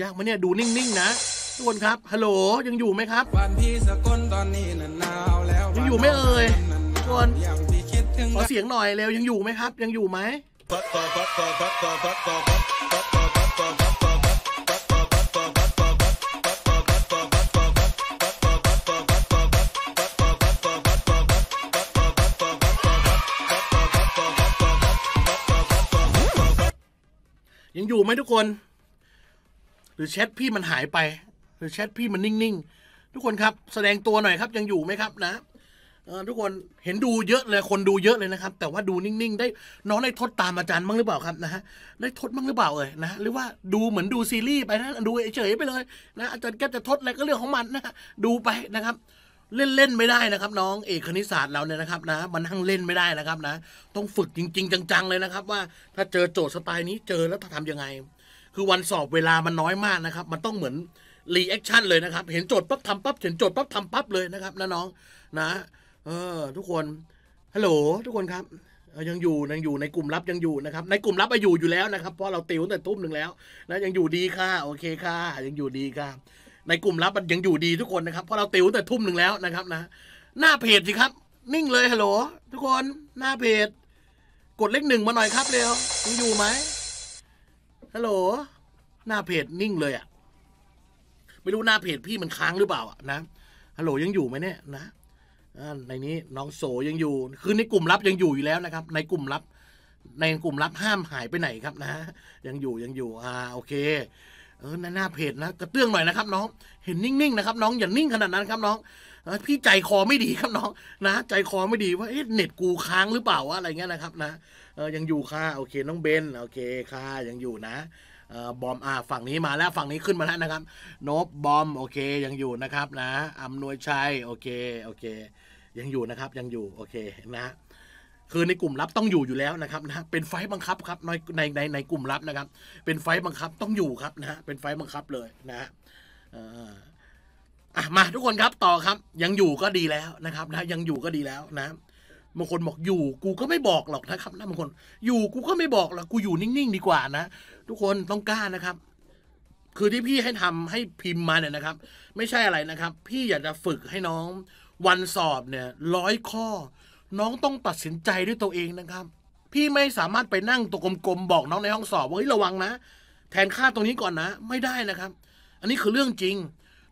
ยากไหมเนี่ยดูนิ่งๆ นะทุกคนครับฮัลโหลยังอยู่ไหมครับ วันที่สกลตอนนี้นหนาวแล้วยังอยู่ไม่เอ่ยทุกคนขอเสียงหน่อยเร็ว ยังอยู่ไหมครับ ยังอยู่ไหมยังอยู่ไหมทุกคน หรือแชทพี่มันหายไป หรือแชทพี่มันนิ่งๆทุกคนครับแสดงตัวหน่อยครับยังอยู่ไหมครับนะทุกคนเห็นดูเยอะเลยคนดูเยอะเลยนะครับ แต่ว่าดูนิ่งๆ ได้น้องได้ทดตามอาจารย์บ้างหรือเปล่าครับนะฮะได้ทดบ้างหรือเปล่าเอ่ยนะหรือว่าดูเหมือนดูซีรีส์ไปนะ ดูเฉยๆไปเลยนะ อาจารย์แกจะทดอะไรก็เรื่องของมันนะดูไปนะครับเล่นๆไม่ได้นะครับ น้องเอกคณิตศาสตร์เราเนี่ยนะครับนะมันนั่งเล่นไม่ได้นะครับนะ ต้องฝึกจริง ๆ จัง ๆ เลยนะครับ ว่าถ้าเจอโจทย์สไตล์นี้เจอแล้วทำยังไง คือวันสอบเวลามันน้อยมากนะครับ มันต้องเหมือนรีแอคชั่นเลยนะครับ เห็นโจทย์ปั๊บทำปั๊บเห็นโจทย์ปั๊บทำปั๊บเลยนะครับนะน้องนะเออทุกคนฮัลโหลทุกคนครับยังอยู่ยังอยู่ในกลุ่มลับยังอยู่นะครับ ในกลุ่มลับอยู่อยู่แล้วนะครับเพราะเราติวตั้งแต่ทุ่มหนึ่งแล้วนะยังอยู่ดีค่ะโอเคค่ะ ยังอยู่ดีค่ะในกลุ่มลับมันยังอยู่ดีทุกคนนะครับเพราะเราติวแต่ทุ่มหนึ่งแล้วนะครับ นะหน้าเพจสิครับ นิ่งเลยฮัลโหลทุกคน หน้าเพจกดเลขหนึ่งมาหน่อยครับเร็วยังอยู่ไหมฮัลโหลหน้าเพจนิ่งเลยอะ่ะไม่รู้หน้าเพจพี่มันค้างหรือเปล่าอ่ะนะฮัลโหลยังอยู่ไหมเนี่ยนะในนี้น้องโสยังอยู่ คือในกลุ่มลับยังอยู่อยู่แล้วนะครับ ในกลุ่มลับ ในกลุ่มลับห้ามหายไปไหนครับนะยังอยู่ยังอยู่ อ่าโอเคเออหน้าเพจนะ กระเตื้องหน่อยนะครับ น้อง เห็นนิ่งๆนะครับ น้อง อย่านิ่งขนาดนั้นครับน้อง พี่ใจคอไม่ดีครับน้องนะ ใจคอไม่ดีว่า เอ๊ะ เน็ตกูค้างหรือเปล่าวะอะไรเงี้ยนะครับนะเออยังอยู่ค่ะโอเค น้องเบน โอเคค่ะยังอยู่นะบอม อ่า ฝั่งนี้มาแล้ว ฝั่งนี้ขึ้นมาแล้วนะครับ โนบ บอม โอเค ยังอยู่นะครับนะ อำนวยชัย โอเค โอเค ยังอยู่นะครับ ยังอยู่ โอเคนะคือในกลุ่มลับต้องอยู่อยู่แล้วนะครับนะเป็นไฟบังคับครับในในในในกลุ่มลับนะครับ เป็นไฟบังคับต้องอยู่ครับนะเป็นไฟบังคับเลยนะฮะอ่ามาทุกคนครับต่อครับ ยังอยู่ก็ดีแล้วนะครับนะยังอยู่ก็ดีแล้วนะบางคนบอกอยู่ กูก็ไม่บอกหรอกนะครับนะบางคนอยู่กูก็ไม่บอกหรอกกูอยู่นิ่งๆดีกว่านะ ทุกคนต้องกล้านะครับ คือที่พี่ให้ทำให้พิมพ์มาเนี่ยนะครับ ไม่ใช่อะไรนะครับ พี่อยากจะฝึกให้น้อง วันสอบเนี่ยร้อยข้อน้องต้องตัดสินใจด้วยตัวเองนะครับ พี่ไม่สามารถไปนั่งตัวกลมๆบอกน้องใน ห้องสอบว่าเฮ้ยระวังนะ แทนค่าตรงนี้ก่อนนะ ไม่ได้นะครับ อันนี้คือเรื่องจริง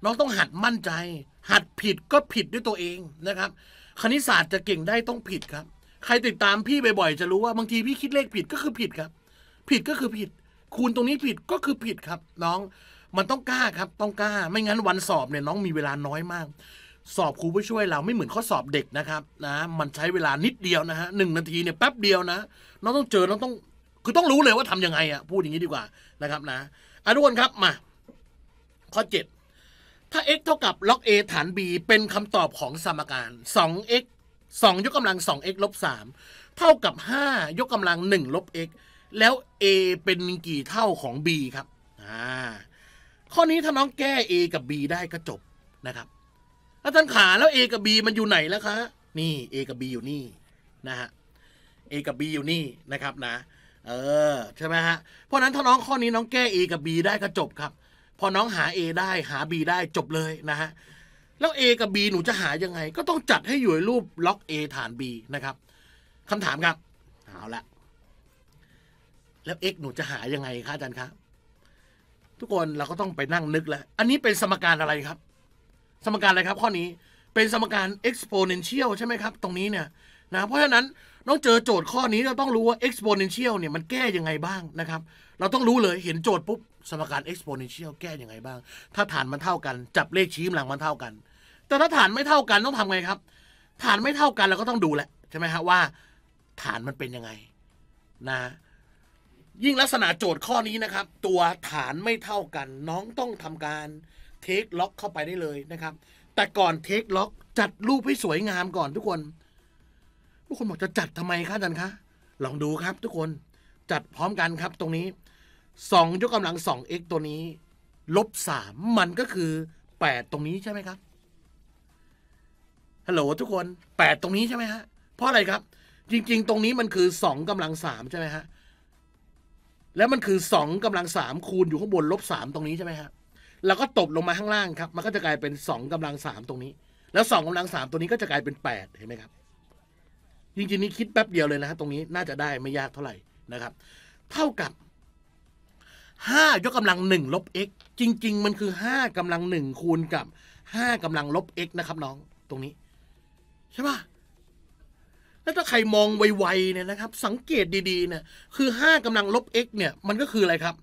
น้องต้องหัดมั่นใจ หัดผิดก็ผิดด้วยตัวเองนะครับ คณิตศาสตร์จะเก่งได้ต้องผิดครับ ใครติดตามพี่บ่อยๆจะรู้ว่าบางทีพี่คิดเลขผิดก็คือผิดครับ ผิดก็คือผิด คูณตรงนี้ผิดก็คือผิดครับ น้องมันต้องกล้าครับ ต้องกล้าไม่งั้นวันสอบเนี่ยน้องมีเวลาน้อยมากสอบครูผู้ช่วยเราไม่เหมือนข้อสอบเด็กนะครับนะมันใช้เวลานิดเดียวนะฮะหนึ่งนาทีเนี่ยแป๊บเดียวนะน้องต้องเจอน้องต้องคือต้องรู้เลยว่าทํำยังไงอะพูดอย่างนี้ดีกว่านะครับนะอาทุกคนครับ มา ข้อ 7 ถ้า x เท่ากับล็อก a ฐาน b เป็นคำตอบของสมการ 2x 2 ยกกำลัง 2x ลบ3เท่ากับ 5 ยกกำลัง1ลบ x แล้ว a เป็นกี่เท่าของ b ครับอ่าข้อนี้ถ้าน้องแก้ a กับ b ได้ก็จบนะครับอาจารย์ขาแล้ว A กับ B มันอยู่ไหนแล้วคะนี่ A กับ B อยู่นี่นะฮะ A กับ B อยู่นี่นะครับนะเออใช่ไหมฮะเพราะนั้นถ้าน้องข้อนี้น้องแก้ A กับ B ได้ก็จบครับพอ น้องหา A ได้หา B ได้จบเลยนะฮะแล้ว A กับ B หนูจะหายังไงก็ต้องจัดให้อยู่ในรูปล็อก A ฐาน B นะครับคำถามครับเอาละแล้ว x หนูจะหายังไงคะอาจารย์คะทุกคนเราก็ต้องไปนั่งนึกแล้ว อันนี้เป็นสมการอะไรครับสมการอะไรครับข้อนี้เป็นสมการ exponential ใช่ไหมครับตรงนี้เนี่ยนะเพราะฉะนั้นต้องเจอโจทย์ข้อนี้เราต้องรู้ว่า exponential เนี่ยมันแก้ยังไงบ้างนะครับ เราต้องรู้เลยเห็นโจทย์ปุ๊บ สมการ exponential แก้ยังไงบ้าง ถ้าฐานมันเท่ากันจับเลขชี้กำลังมันเท่ากัน แต่ถ้าฐานไม่เท่ากันต้องทำไงครับ ฐานไม่เท่ากันเราก็ต้องดูแหละใช่ไหมครัว่า ฐานมันเป็นยังไงนะยิ่งลักษณะโจทย์ข้อนี้นะครับ ตัวฐานไม่เท่ากัน น้องต้องทำการเทคล็อกเข้าไปได้เลยนะครับแต่ก่อนเทคล็อกจัดรูปให้ สวยงามก่อนทุกคน ทุกคนบอกจะจัดทำไมคะอาจารย์คะลองดูครับ ทุกคนจัดพร้อมกันครับตรงนี้สองยกกำลังสอง x ตัวนี้ลบสามมันก็คือแปดตรงนี้ใช่ไหมครับฮัลโหลทุกคนแปดตรงนี้ใช่ไหมฮะเพราะอะไรครับ จริงๆตรงนี้มันคือสองกำลังสามใช่ไหมฮะแล้วมันคือสองกำลังสามคูณอยู่ข้างบนลบสามตรงนี้ใช่ไหมฮะเราก็ตบลงมาข้างล่างครับ มันก็จะกลายเป็นสองกำลังสามตรงนี้ แล้วสองกำลังสามตัวนี้ก็จะกลายเป็นแปดเห็นไหมครับ จริงๆนี่คิดแป๊บเดียวเลยนะฮะตรงนี้น่าจะได้ไม่ยากเท่าไหร่นะครับ เท่ากับห้ายกกำลังหนึ่งลบ x จริง ๆ มันคือห้ากำลังหนึ่งคูณกับห้ากำลังลบ x นะครับน้องตรงนี้ใช่ปะแล้วถ้าใครมองไวๆเนี่ยนะครับ สังเกตดีๆเนี่ยคือห้ากำลังลบ x เนี่ยมันก็คืออะไรครับ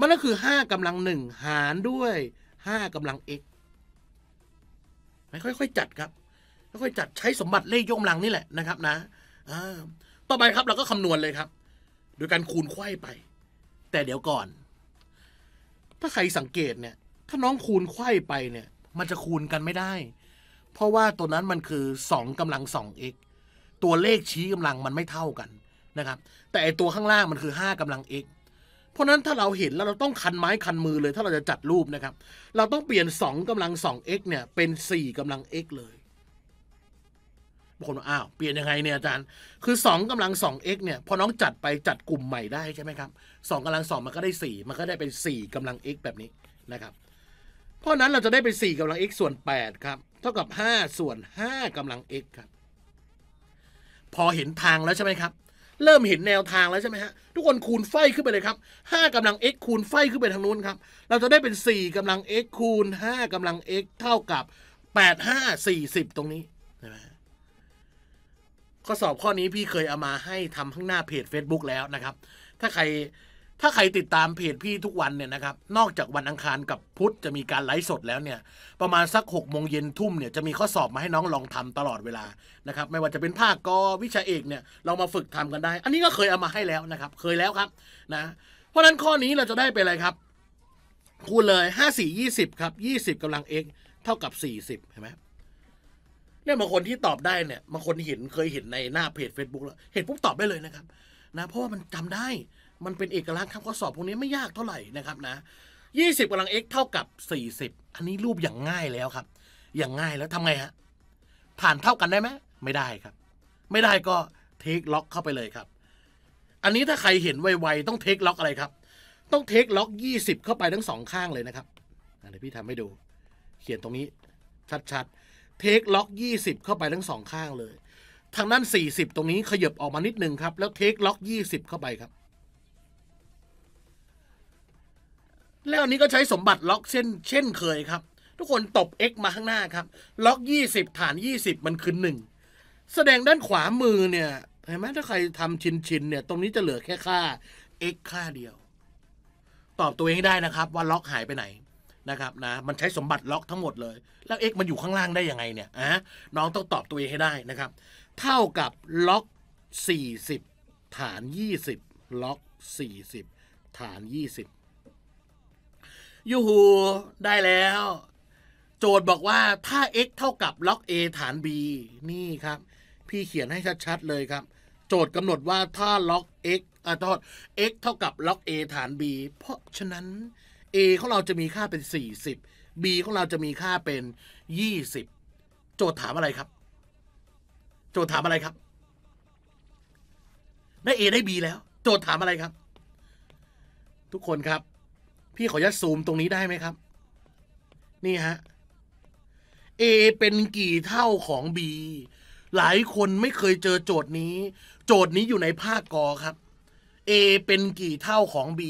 มันก็คือห้ากำลังหนึ่งหารด้วยห้ากำลัง x ค่อยๆจัดครับ ค่อยๆจัดใช้สมบัติเลขยกกำลังนี่แหละนะครับนะต่อไปครับเราก็คำนวณเลยครับ โดยการคูณไขว้ไป แต่เดี๋ยวก่อน ถ้าใครสังเกตเนี่ย ถ้าน้องคูณไขว้ไปเนี่ย มันจะคูณกันไม่ได้ เพราะว่าตัวนั้นมันคือ 2กำลัง 2x ตัวเลขชี้กำลังมันไม่เท่ากันนะครับ แต่ไอตัวข้างล่างมันคือ5กำลัง x เพราะนั้นถ้าเราเห็น แล้วเราต้องคันไม้คันมือเลยถ้าเราจะจัดรูปนะครับ เราต้องเปลี่ยน 2กำลัง 2x เนี่ยเป็น 4กำลัง x เลยบางคนอ้าวเปลี่ยนยังไงเนี่ยอาจารย์คือ 2กำลัง 2x เนี่ยพอน้องจัดไปจัดกลุ่มใหม่ได้ใช่ไหมครับ2กำลัง 2มันก็ได้ 4 มันก็ได้เป็น 4กำลัง x แบบนี้นะครับเพราะนั้นเราจะได้เป็น 4กำลัง x ส่วน8ครับเท่ากับ5ส่วน5กำลัง x ครับพอเห็นทางแล้วใช่ไหมครับเริ่มเห็นแนวทางแล้วใช่ไหมฮะทุกคนคูณไฟขึ้นไปเลยครับ5กำลัง x คูณไฟขึ้นไปทางนู้นครับ เราจะได้เป็น 4กำลัง x คูณ 5กำลัง x เท่ากับ 8 5 40 ตรงนี้ ใช่ไหมข้อสอบข้อนี้พี่เคยเอามาให้ทำข้างหน้าเพจ Facebook แล้วนะครับ ถ้าใครถ้าใครติดตามเพจพี่ทุกวันเนี่ยนะครับนอกจากวันอังคารกับพุธจะมีการไลฟ์สดแล้วเนี่ยประมาณสัก6กโมงเย็นทุ่มเนี่ยจะมีข้อสอบมาให้น้องลองทำตลอดเวลานะครับไม่ว่าจะเป็นภาคกวิชาเอกเนี่ยเรามาฝึกทำกันได้ อันนี้ก็เคยเอามาให้แล้วนะครับ เคยแล้วครับนะเพราะนั้นข้อนี้เราจะได้เป็นอะไรครับ คูณเลย 5 4 20 ครับ 20 กำลัง x เท่ากับ 40เห็นไหมเนี่ยบางคนที่ตอบได้เนี่ยบางคนเห็นเคยเห็นในหน้าเพจ Facebook แล้วเห็นปุ๊บตอบได้เลยนะครับนะเพราะว่ามันจำได้มันเป็นเอกลักษณ์ครับข้อสอบพวกนี้ไม่ยากเท่าไหร่นะครับนะ20กำลัง x เท่ากับ40 อันนี้รูปอย่างง่ายแล้วครับ อย่างง่ายแล้วทำไงฮะผ่านเท่ากันได้ไหมไม่ได้ครับ ไม่ได้ก็เทคล็อก เข้าไปเลยครับ อันนี้ถ้าใครเห็นไวๆต้องเทคล็อกอะไรครับ ต้องเทคล็อก 20 เข้าไปทั้งสองข้างเลยนะครับเดี๋ยวพี่ทำให้ดู เขียนตรงนี้ชัดๆเทคล็อก 20 เข้าไปทั้งสองข้างเลย ทางด้าน40 ตรงนี้ขยับออกมานิดนึงครับ แล้วเทคล็อก 20 เข้าไปครับแล้วอันนี้ก็ใช้สมบัติล็อกเช่นเช่นเคยครับ ทุกคนตบ x มาข้างหน้าครับล็อก 20 ฐาน 20 มันคือ1แสดงด้านขวามือเนี่ยเห็นไหมถ้าใครทำชินชินเนี่ยตรงนี้จะเหลือแค่ค่า x ค่าเดียว ตอบตัวเองได้นะครับว่าล็อกหายไปไหนนะครับนะมันใช้สมบัติล็อกทั้งหมดเลย แล้ว x มันอยู่ข้างล่างได้ยังไงเนี่ยอ่ะน้องต้องตอบตัวเองให้ได้นะครับเท่ากับล็อก40 ฐาน 20 ล็อก40 ฐาน 20ยูฮูได้แล้ว โจทย์บอกว่าถ้า x เท่ากับล็อก a ฐาน b นี่ครับ พี่เขียนให้ชัดๆเลยครับ โจทย์กำหนดว่าถ้าล็อก x อ่ะโทษ x เท่ากับล็อก a ฐาน b เพราะฉะนั้น a ของเราจะมีค่าเป็น40 b ของเราจะมีค่าเป็น20โจทย์ถามอะไรครับ โจทย์ถามอะไรครับ ได้ a ได้ b แล้ว โจทย์ถามอะไรครับ ทุกคนครับพี่ขอยัดซูมตรงนี้ได้ไหมครับ นี่ฮะ A เป็นกี่เท่าของ B หลายคนไม่เคยเจอโจทย์นี้ โจทย์นี้อยู่ในภาคกอครับ A เป็นกี่เท่าของ B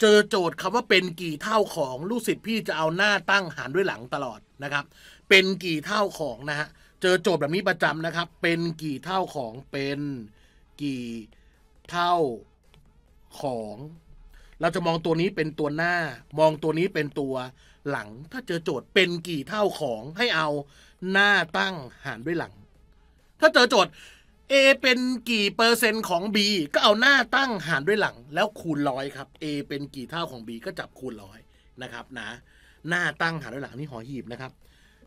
เจอโจทย์คำว่าเป็นกี่เท่าของลูกศิษย์พี่จะเอาหน้าตั้งหารด้วยหลังตลอดนะครับ เป็นกี่เท่าของนะฮะเจอโจทย์แบบนี้ประจำนะครับ เป็นกี่เท่าของเป็น กี่เท่าของเราจะมองตัวนี้เป็นตัวหน้า มองตัวนี้เป็นตัวหลัง ถ้าเจอโจทย์เป็นกี่เท่าของให้เอาหน้าตั้งหารด้วยหลัง ถ้าเจอโจทย์ A เป็นกี่เปอร์เซ็นต์ของ B ก็เอาหน้าตั้งหารด้วยหลัง แล้วคูณร้อยครับ A เป็นกี่เท่าของ B ก็จับคูณร้อยนะครับนะหน้าตั้งหารด้วยหลังนี่หอหีบนะครับ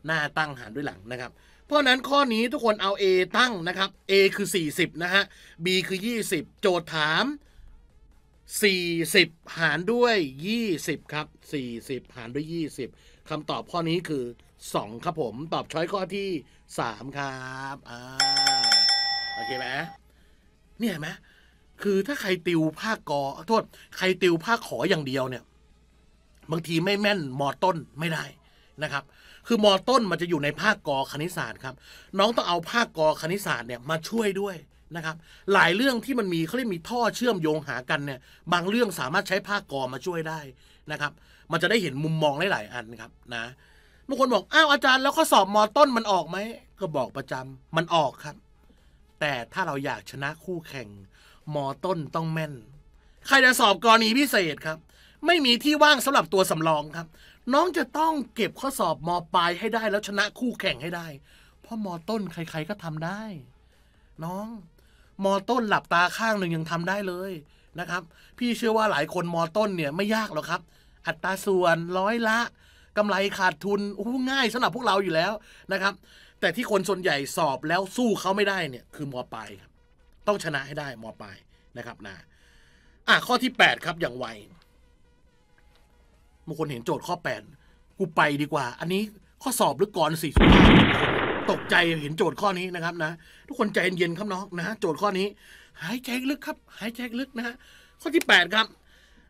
หน้าตั้งหารด้วยหลังนะครับ เพราะนั้นข้อนี้ทุกคนเอา A ตั้งนะครับ A คือ 40นะฮะ B คือ 20 โจทย์ถาม40 หารด้วย 20ครับ40หารด้วย20คำตอบข้อนี้คือ 2 ครับผม ตอบ ช้อยข้อที่ 3 ครับอ่าโอเคไหมเนี่ยไหมคือถ้าใครติวภาคกอโทษใครติวภาคขออย่างเดียวเนี่ย บางทีไม่แม่นมอต้นไม่ได้นะครับ คือมอต้นมันจะอยู่ในภาคกอคณิตศาสตร์ครับ น้องต้องเอาภาคกอคณิตศาสตร์เนี่ยมาช่วยด้วยนะครับหลายเรื่องที่มันมีเขาเรียกมีท่อเชื่อมโยงหากันเนี่ย บางเรื่องสามารถใช้ผ้ากอมาช่วยได้นะครับมันจะได้เห็นมุมมองหลายๆอันครับนะบางคนบอกอ้าวอาจารย์แล้วข้อสอบมอต้นมันออกไหมก็บอกประจำมันออกครับ แต่ถ้าเราอยากชนะคู่แข่งมอต้นต้องแม่น ใครจะสอบกรณีพิเศษครับไม่มีที่ว่าง สำหรับตัวสำรองครับน้องจะต้องเก็บข้อสอบมอปลายให้ได้แล้วชนะคู่แข่งให้ได้ เพราะมอต้นใครๆก็ทำได้ น้องมอต้นหลับตาข้างหนึ่งยังทำได้เลยนะครับ พี่เชื่อว่าหลายคนมอต้นเนี่ยไม่ยากหรอกครับ อัตราส่วนร้อยละกำไรขาดทุนโอ้ง่ายสำหรับพวกเราอยู่แล้วนะครับ แต่ที่คนส่วนใหญ่สอบแล้วสู้เขาไม่ได้เนี่ยคือมอปลายครับต้องชนะให้ได้มอปลายนะครับนะอ่ะข้อที่ 8 ครับอย่างไวบางคนเห็นโจทย์ข้อ 8 กูไปดีกว่า อันนี้ข้อสอบหรือก่อนสี่สุดตกใจเห็นโจทย์ข้อนี้นะครับนะทุกคนใจเย็นครับน้องนะโจทย์ข้อนี้หายใจลึกครับหายใจลึกนะฮะข้อที่ 8 ครับ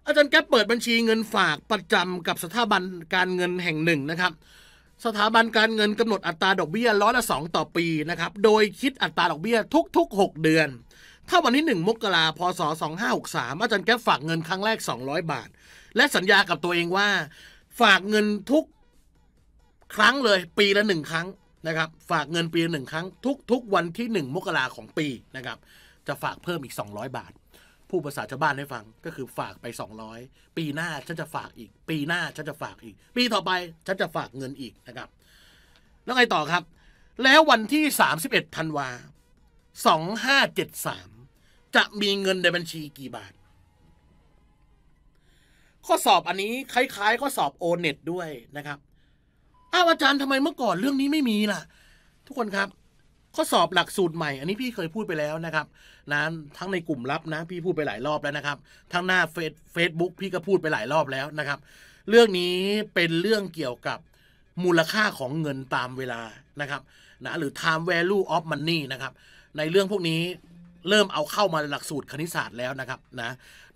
อาจารย์แก๊ปเปิดบัญชีเงินฝากประจำกับสถาบันการเงินแห่งหนึ่งนะครับ สถาบันการเงินกำหนดอัตราดอกเบี้ยร้อยละสองต่อปีนะครับโดยคิดอัตราดอกเบี้ยทุก ๆ 6 เดือน ถ้าวันที่1มกราพศ2563 อาจารย์แก๊ปฝากเงินครั้งแรก 200 บาท และสัญญากับตัวเองว่า ฝากเงินทุกครั้งเลยปีละหนึ่งครั้งนะครับฝากเงินปีหนึ่งครั้ง ทุก ๆ วันที่ 1 มกราของปีนะครับ จะฝากเพิ่มอีก 200 บาท ผู้ภาษาชาวบ้านให้ฟังก็คือฝากไป 200 ปีหน้าฉันจะฝากอีก ปีหน้าฉันจะฝากอีก ปีต่อไปฉันจะฝากเงินอีกนะครับ แล้วไงต่อครับ แล้ววันที่ 31ธันวา2573 จะมีเงินในบัญชีกี่บาท ข้อสอบอันนี้คล้ายๆ ข้อสอบโอเน็ตด้วยนะครับอาอาจารย์ทำไมเมื่อก่อนเรื่องนี้ไม่มีล่ะ ทุกคนครับ ข้อสอบหลักสูตรใหม่อันนี้พี่เคยพูดไปแล้วนะครับนะทั้งในกลุ่มลับนะ พี่พูดไปหลายรอบแล้วนะครับทั้งหน้าเฟซบุ๊กพี่ก็พูดไปหลายรอบแล้วนะครับ เรื่องนี้เป็นเรื่องเกี่ยวกับมูลค่าของเงินตามเวลานะครับนะ หรือ time value of money นะครับในเรื่องพวกนี้เริ่มเอาเข้ามาหลักสูตรคณิตศาสตร์แล้วนะครับนะ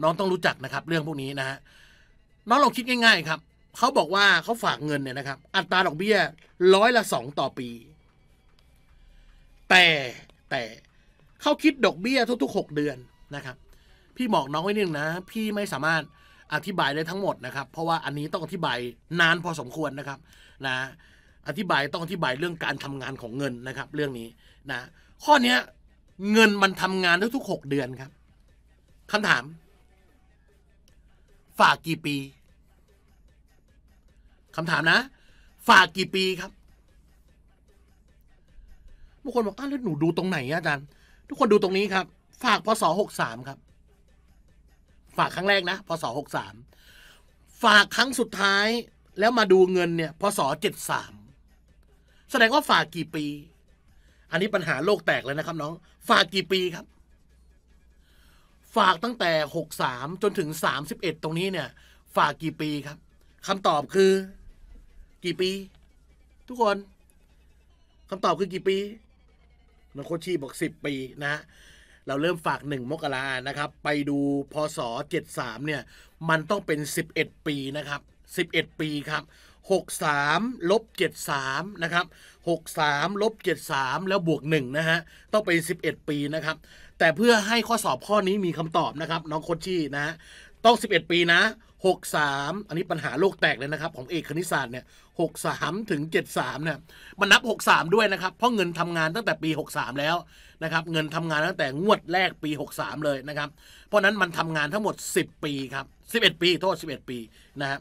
น้องต้องรู้จักนะครับ เรื่องพวกนี้นะฮะน้องลองคิดง่ายๆครับเขาบอกว่าเขาฝากเงินเนี่ยนะครับ อัตราดอกเบี้ยร้อยละสองต่อปี แต่แต่เขาคิดดอกเบี้ยทุกๆหกเดือนนะครับ พี่บอกน้องไว้นิดนึงนะ พี่ไม่สามารถอธิบายได้ทั้งหมดนะครับ เพราะว่าอันนี้ต้องอธิบายนานพอสมควรนะครับนะอธิบายต้องอธิบายเรื่องการทำงานของเงินนะครับ เรื่องนี้นะ ข้อเนี้ยเงินมันทำงานทุกๆหกเดือนครับ คำถาม ฝากกี่ปีคำถามนะ ฝากกี่ปีครับบางคนบอกอ้าวแล้วหนูดูตรงไหนอาจารย์ทุกคนดูตรงนี้ครับ ฝากพศหกสามครับ ฝากครั้งแรกนะพศหกสามฝากครั้งสุดท้ายแล้วมาดูเงินเนี่ยพศเจ็ดสามแสดงว่าฝากกี่ปี อันนี้ปัญหาโลกแตกเลยนะครับน้องฝากกี่ปีครับ ฝากตั้งแต่หกสามจนถึงสามสิบเอ็ดตรงนี้เนี่ย ฝากกี่ปีครับคำตอบคือกี่ปี ทุกคนคำตอบคือกี่ปี น้องโคชีบอกสิบปีนะเราเริ่มฝากหนึ่งมกรานะครับ ไปดูพศเจ็ดสามเนี่ยมันต้องเป็นสิบเอ็ดปีนะครับสิบเอ็ดปีครับหกสามลบเจ็ดสามนะครับหกสามลบเจ็ดสามแล้วบวกหนึ่งนะฮะต้องเป็นสิบเอ็ดปีนะครับแต่เพื่อให้ข้อสอบข้อนี้มีคำตอบนะครับน้องโคชีนะต้องสิบเอ็ดปีนะหกสามอันนี้ปัญหาโลกแตกเลยนะครับของเอกคณิตศาสตร์เนี่ยหกสามถึงเจ็ดสามเนี่ยมันนับหกสามด้วยนะครับเพราะเงินทำงานตั้งแต่ปีหกสามแล้วนะครับเงินทำงานตั้งแต่งวดแรกปีหกสามเลยนะครับเพราะนั้นมันทำงานทั้งหมดสิบปีครับสิบเอ็ดปีโทษสิบเอ็ดปีนะฮะ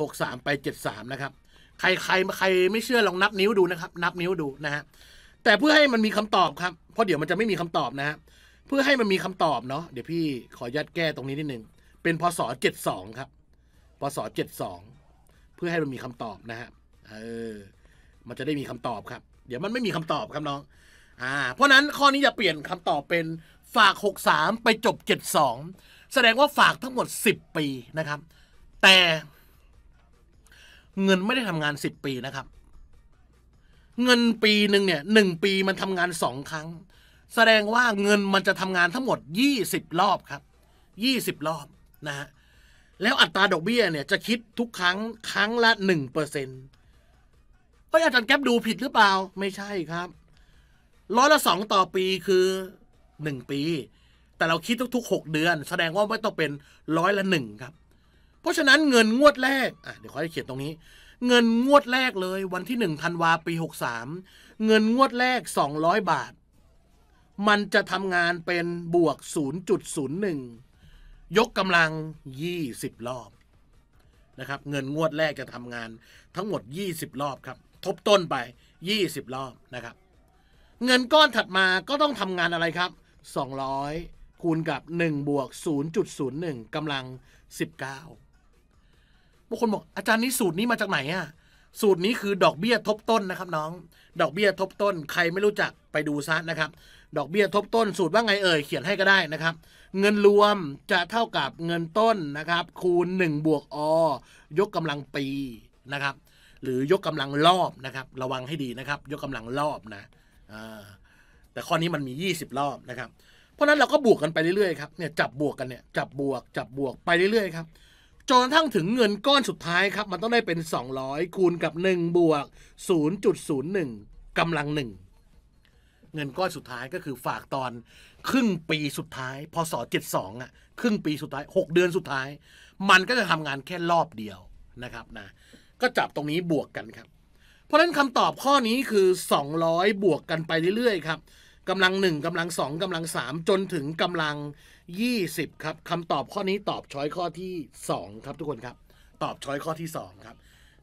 หกสามไปเจ็ดสามนะครับใครใครใครไม่เชื่อลองนับนิ้วดูนะครับนับนิ้วดูนะฮะแต่เพื่อให้มันมีคำตอบครับเพราะเดี๋ยวมันจะไม่มีคำตอบนะฮะเพื่อให้มันมีคำตอบเนาะเดี๋ยวพี่ขอยัดแก้ตรงนี้นิดนึงเป็นพศเจ็ดสองครับ พศเจ็ดสองเพื่อให้มันมีคำตอบนะฮะเออมันจะได้มีคำตอบครับ เดี๋ยวมันไม่มีคำตอบครับน้องอ่าเพราะนั้นข้อนี้จะเปลี่ยนคำตอบเป็นฝาก63 ไปจบ 72 แสดงว่าฝากทั้งหมด 10 ปีนะครับ แต่เงินไม่ได้ทำงาน 10 ปีนะครับ เงินปีหนึ่งเนี่ยหปีมันทำงานสองครั้ง แสดงว่าเงินมันจะทำงานทั้งหมด 20 รอบครับ 20 รอบนะฮะแล้วอัตราดอกเบี้ยเนี่ยจะคิดทุกครั้งครั้งละหนึ่งเปอร์เซ็นต์เอ้ย อาจารย์แก๊ปดูผิดหรือเปล่า ไม่ใช่ครับ ร้อยละสองต่อปีคือหนึ่งปี แต่เราคิดทุกๆหกเดือน แสดงว่าไม่ต้องเป็นร้อยละหนึ่งครับ เพราะฉะนั้นเงินงวดแรกอ่ะเดี๋ยวขอให้เขียนตรงนี้ เงินงวดแรกเลยวันที่หนึ่งธันวาปีหกสามเงินงวดแรกสองร้อยบาท มันจะทำงานเป็นบวกศูนย์จุดศูนย์หนึ่งยกกำลัง 20 รอบนะครับ เงินงวดแรกจะทำงานทั้งหมด 20 รอบครับ ทบต้นไป 20 รอบนะครับ เงินก้อนถัดมาก็ต้องทำงานอะไรครับ 200 คูณกับ 1 บวก 0.01 กำลัง 19บางคนบอก อาจารย์นี้สูตรนี้มาจากไหนอะสูตรนี้คือดอกเบี้ยทบต้นนะครับน้อง ดอกเบี้ยทบต้น ใครไม่รู้จักไปดูซะนะครับ ดอกเบี้ยทบต้นสูตรว่าไงเอ่ย เขียนให้ก็ได้นะครับเงินรวมจะเท่ากับเงินต้นนะครับคูณ1บวกอยกกำลังปีนะครับหรือยกกำลังรอบนะครับระวังให้ดีนะครับ ยกกำลังรอบนะแต่ข้อนี้มันมี 20 รอบนะครับ เพราะนั้นเราก็บวกกันไปเรื่อยๆครับเนี่ยจับบวกกันเนี่ยจับบวกจับบวกไปเรื่อยๆครับจนทั้งถึงเงินก้อนสุดท้ายครับมันต้องได้เป็น 200 คูณกับ1บวก0.01 กำลังหนึ่งเงินก้อนสุดท้ายก็คือฝากตอนครึ่งปีสุดท้าย พศ72อ่ะครึ่งปีสุดท้าย 6 เดือนสุดท้าย มันก็จะทำงานแค่รอบเดียวนะครับนะ ก็จับตรงนี้บวกกันครับ เพราะฉะนั้นคำตอบข้อนี้คือ 200 บวกกันไปเรื่อยๆครับกำลัง 1กำลัง 2กำลัง 3 จนถึงกำลัง 20 ครับคำตอบข้อนี้ตอบช้อยข้อที่ 2 ครับทุกคนครับ ตอบช้อยข้อที่ 2 ครับ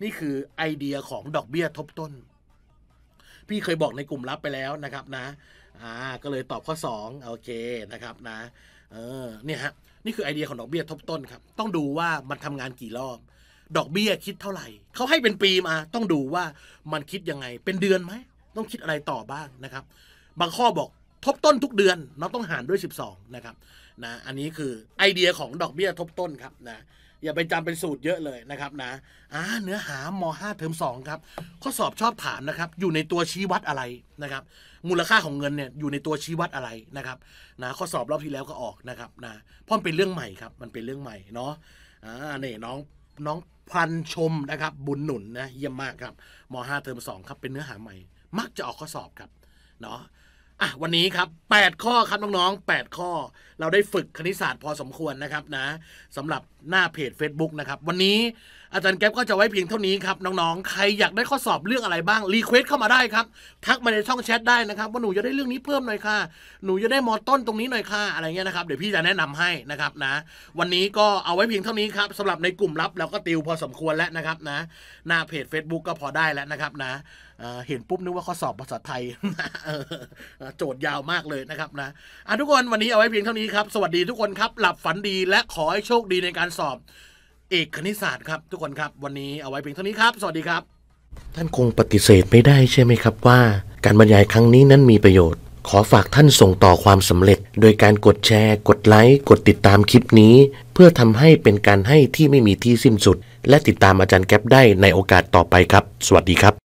นี่คือไอเดียของดอกเบี้ยทบต้น พี่เคยบอกในกลุ่มลับไปแล้วนะครับนะอ่าก็เลยตอบข้อ2โอเคนะครับนะเออเนี่ยฮะนี่คือไอเดียของดอกเบี้ยทบต้นครับต้องดูว่ามันทำงานกี่รอบ ดอกเบี้ยคิดเท่าไหร่เขาให้เป็นปีมา ต้องดูว่ามันคิดยังไงเป็นเดือนไหมต้องคิดอะไรต่อบ้างนะครับ บางข้อบอกทบต้นทุกเดือนเราต้องหารด้วย 12 นะครับนะอันนี้คือไอเดียของดอกเบี้ยทบต้นครับนะอย่าไปจำเป็นสูตรเยอะเลยนะครับนะอ่าเนื้อหาม .5 เทอม2ครับข้อสอบชอบถามนะครับอยู่ในตัวชี้วัดอะไรนะครับมูลค่าของเงินเนี่ยอยู่ในตัวชี้วัดอะไรนะครับนะข้อสอบรอบที่แล้วก็ออกนะครับนะเพราะมันเป็นเรื่องใหม่ครับมันเป็นเรื่องใหม่เนาะอ่าเนี่ยน้องน้องพันชมนะครับ บุญหนุนนะเยี่ยมมากครับม .5 เทอม2 ครับเป็นเนื้อหาใหม่ มักจะออกข้อสอบครับเนาะอ่ะวันนี้ครับ 8 ข้อครับ น้อง ๆ 8 ข้อเราได้ฝึกคณิตศาสตร์พอสมควรนะครับนะสำหรับหน้าเพจ Facebook นะครับวันนี้อาจารย์แก๊ปก็จะไว้เพียงเท่านี้ครับน้องๆใครอยากได้ข้อสอบเรื่องอะไรบ้างรีเควสเข้ามาได้ครับ ทักมาในช่องแชทได้นะครับว่าหนูจะได้เรื่องนี้เพิ่มหน่อยค่ะหนูจะได้มอต้นตรงนี้หน่อยค่ะอะไรเงี้ยนะครับเดี๋ยวพี่จะแนะนำให้นะครับนะวันนี้ก็เอาไว้เพียงเท่านี้ครับสำหรับในกลุ่มลับเราก็ติวพอสมควรแล้วนะครับนะหน้าเพจ Facebook ก็พอได้แล้วนะครับนะเห็นปุ๊บนึกว่าข้อสอบภาษาไทยโจทย์ยาวมากเลยนะครับนะทุกคนวันนี้เอาไว้เพียงเท่านี้ครับสวัสดีทุกคนครับหลับฝันดีและขอให้โชคดีในการสอบเอกคณิตศาสตร์ครับ ทุกคนครับวันนี้เอาไว้เพียงเท่านี้ครับ สวัสดีครับ ท่านคงปฏิเสธไม่ได้ใช่ไหมครับว่า การบรรยายครั้งนี้นั้นมีประโยชน์ ขอฝากท่านส่งต่อความสำเร็จ โดยการกดแชร์ กดไลค์กดติดตามคลิปนี้ เพื่อทำให้เป็นการให้ที่ไม่มีที่สิ้นสุด และติดตามอาจารย์แก๊ปได้ในโอกาสต่อไปครับ สวัสดีครับ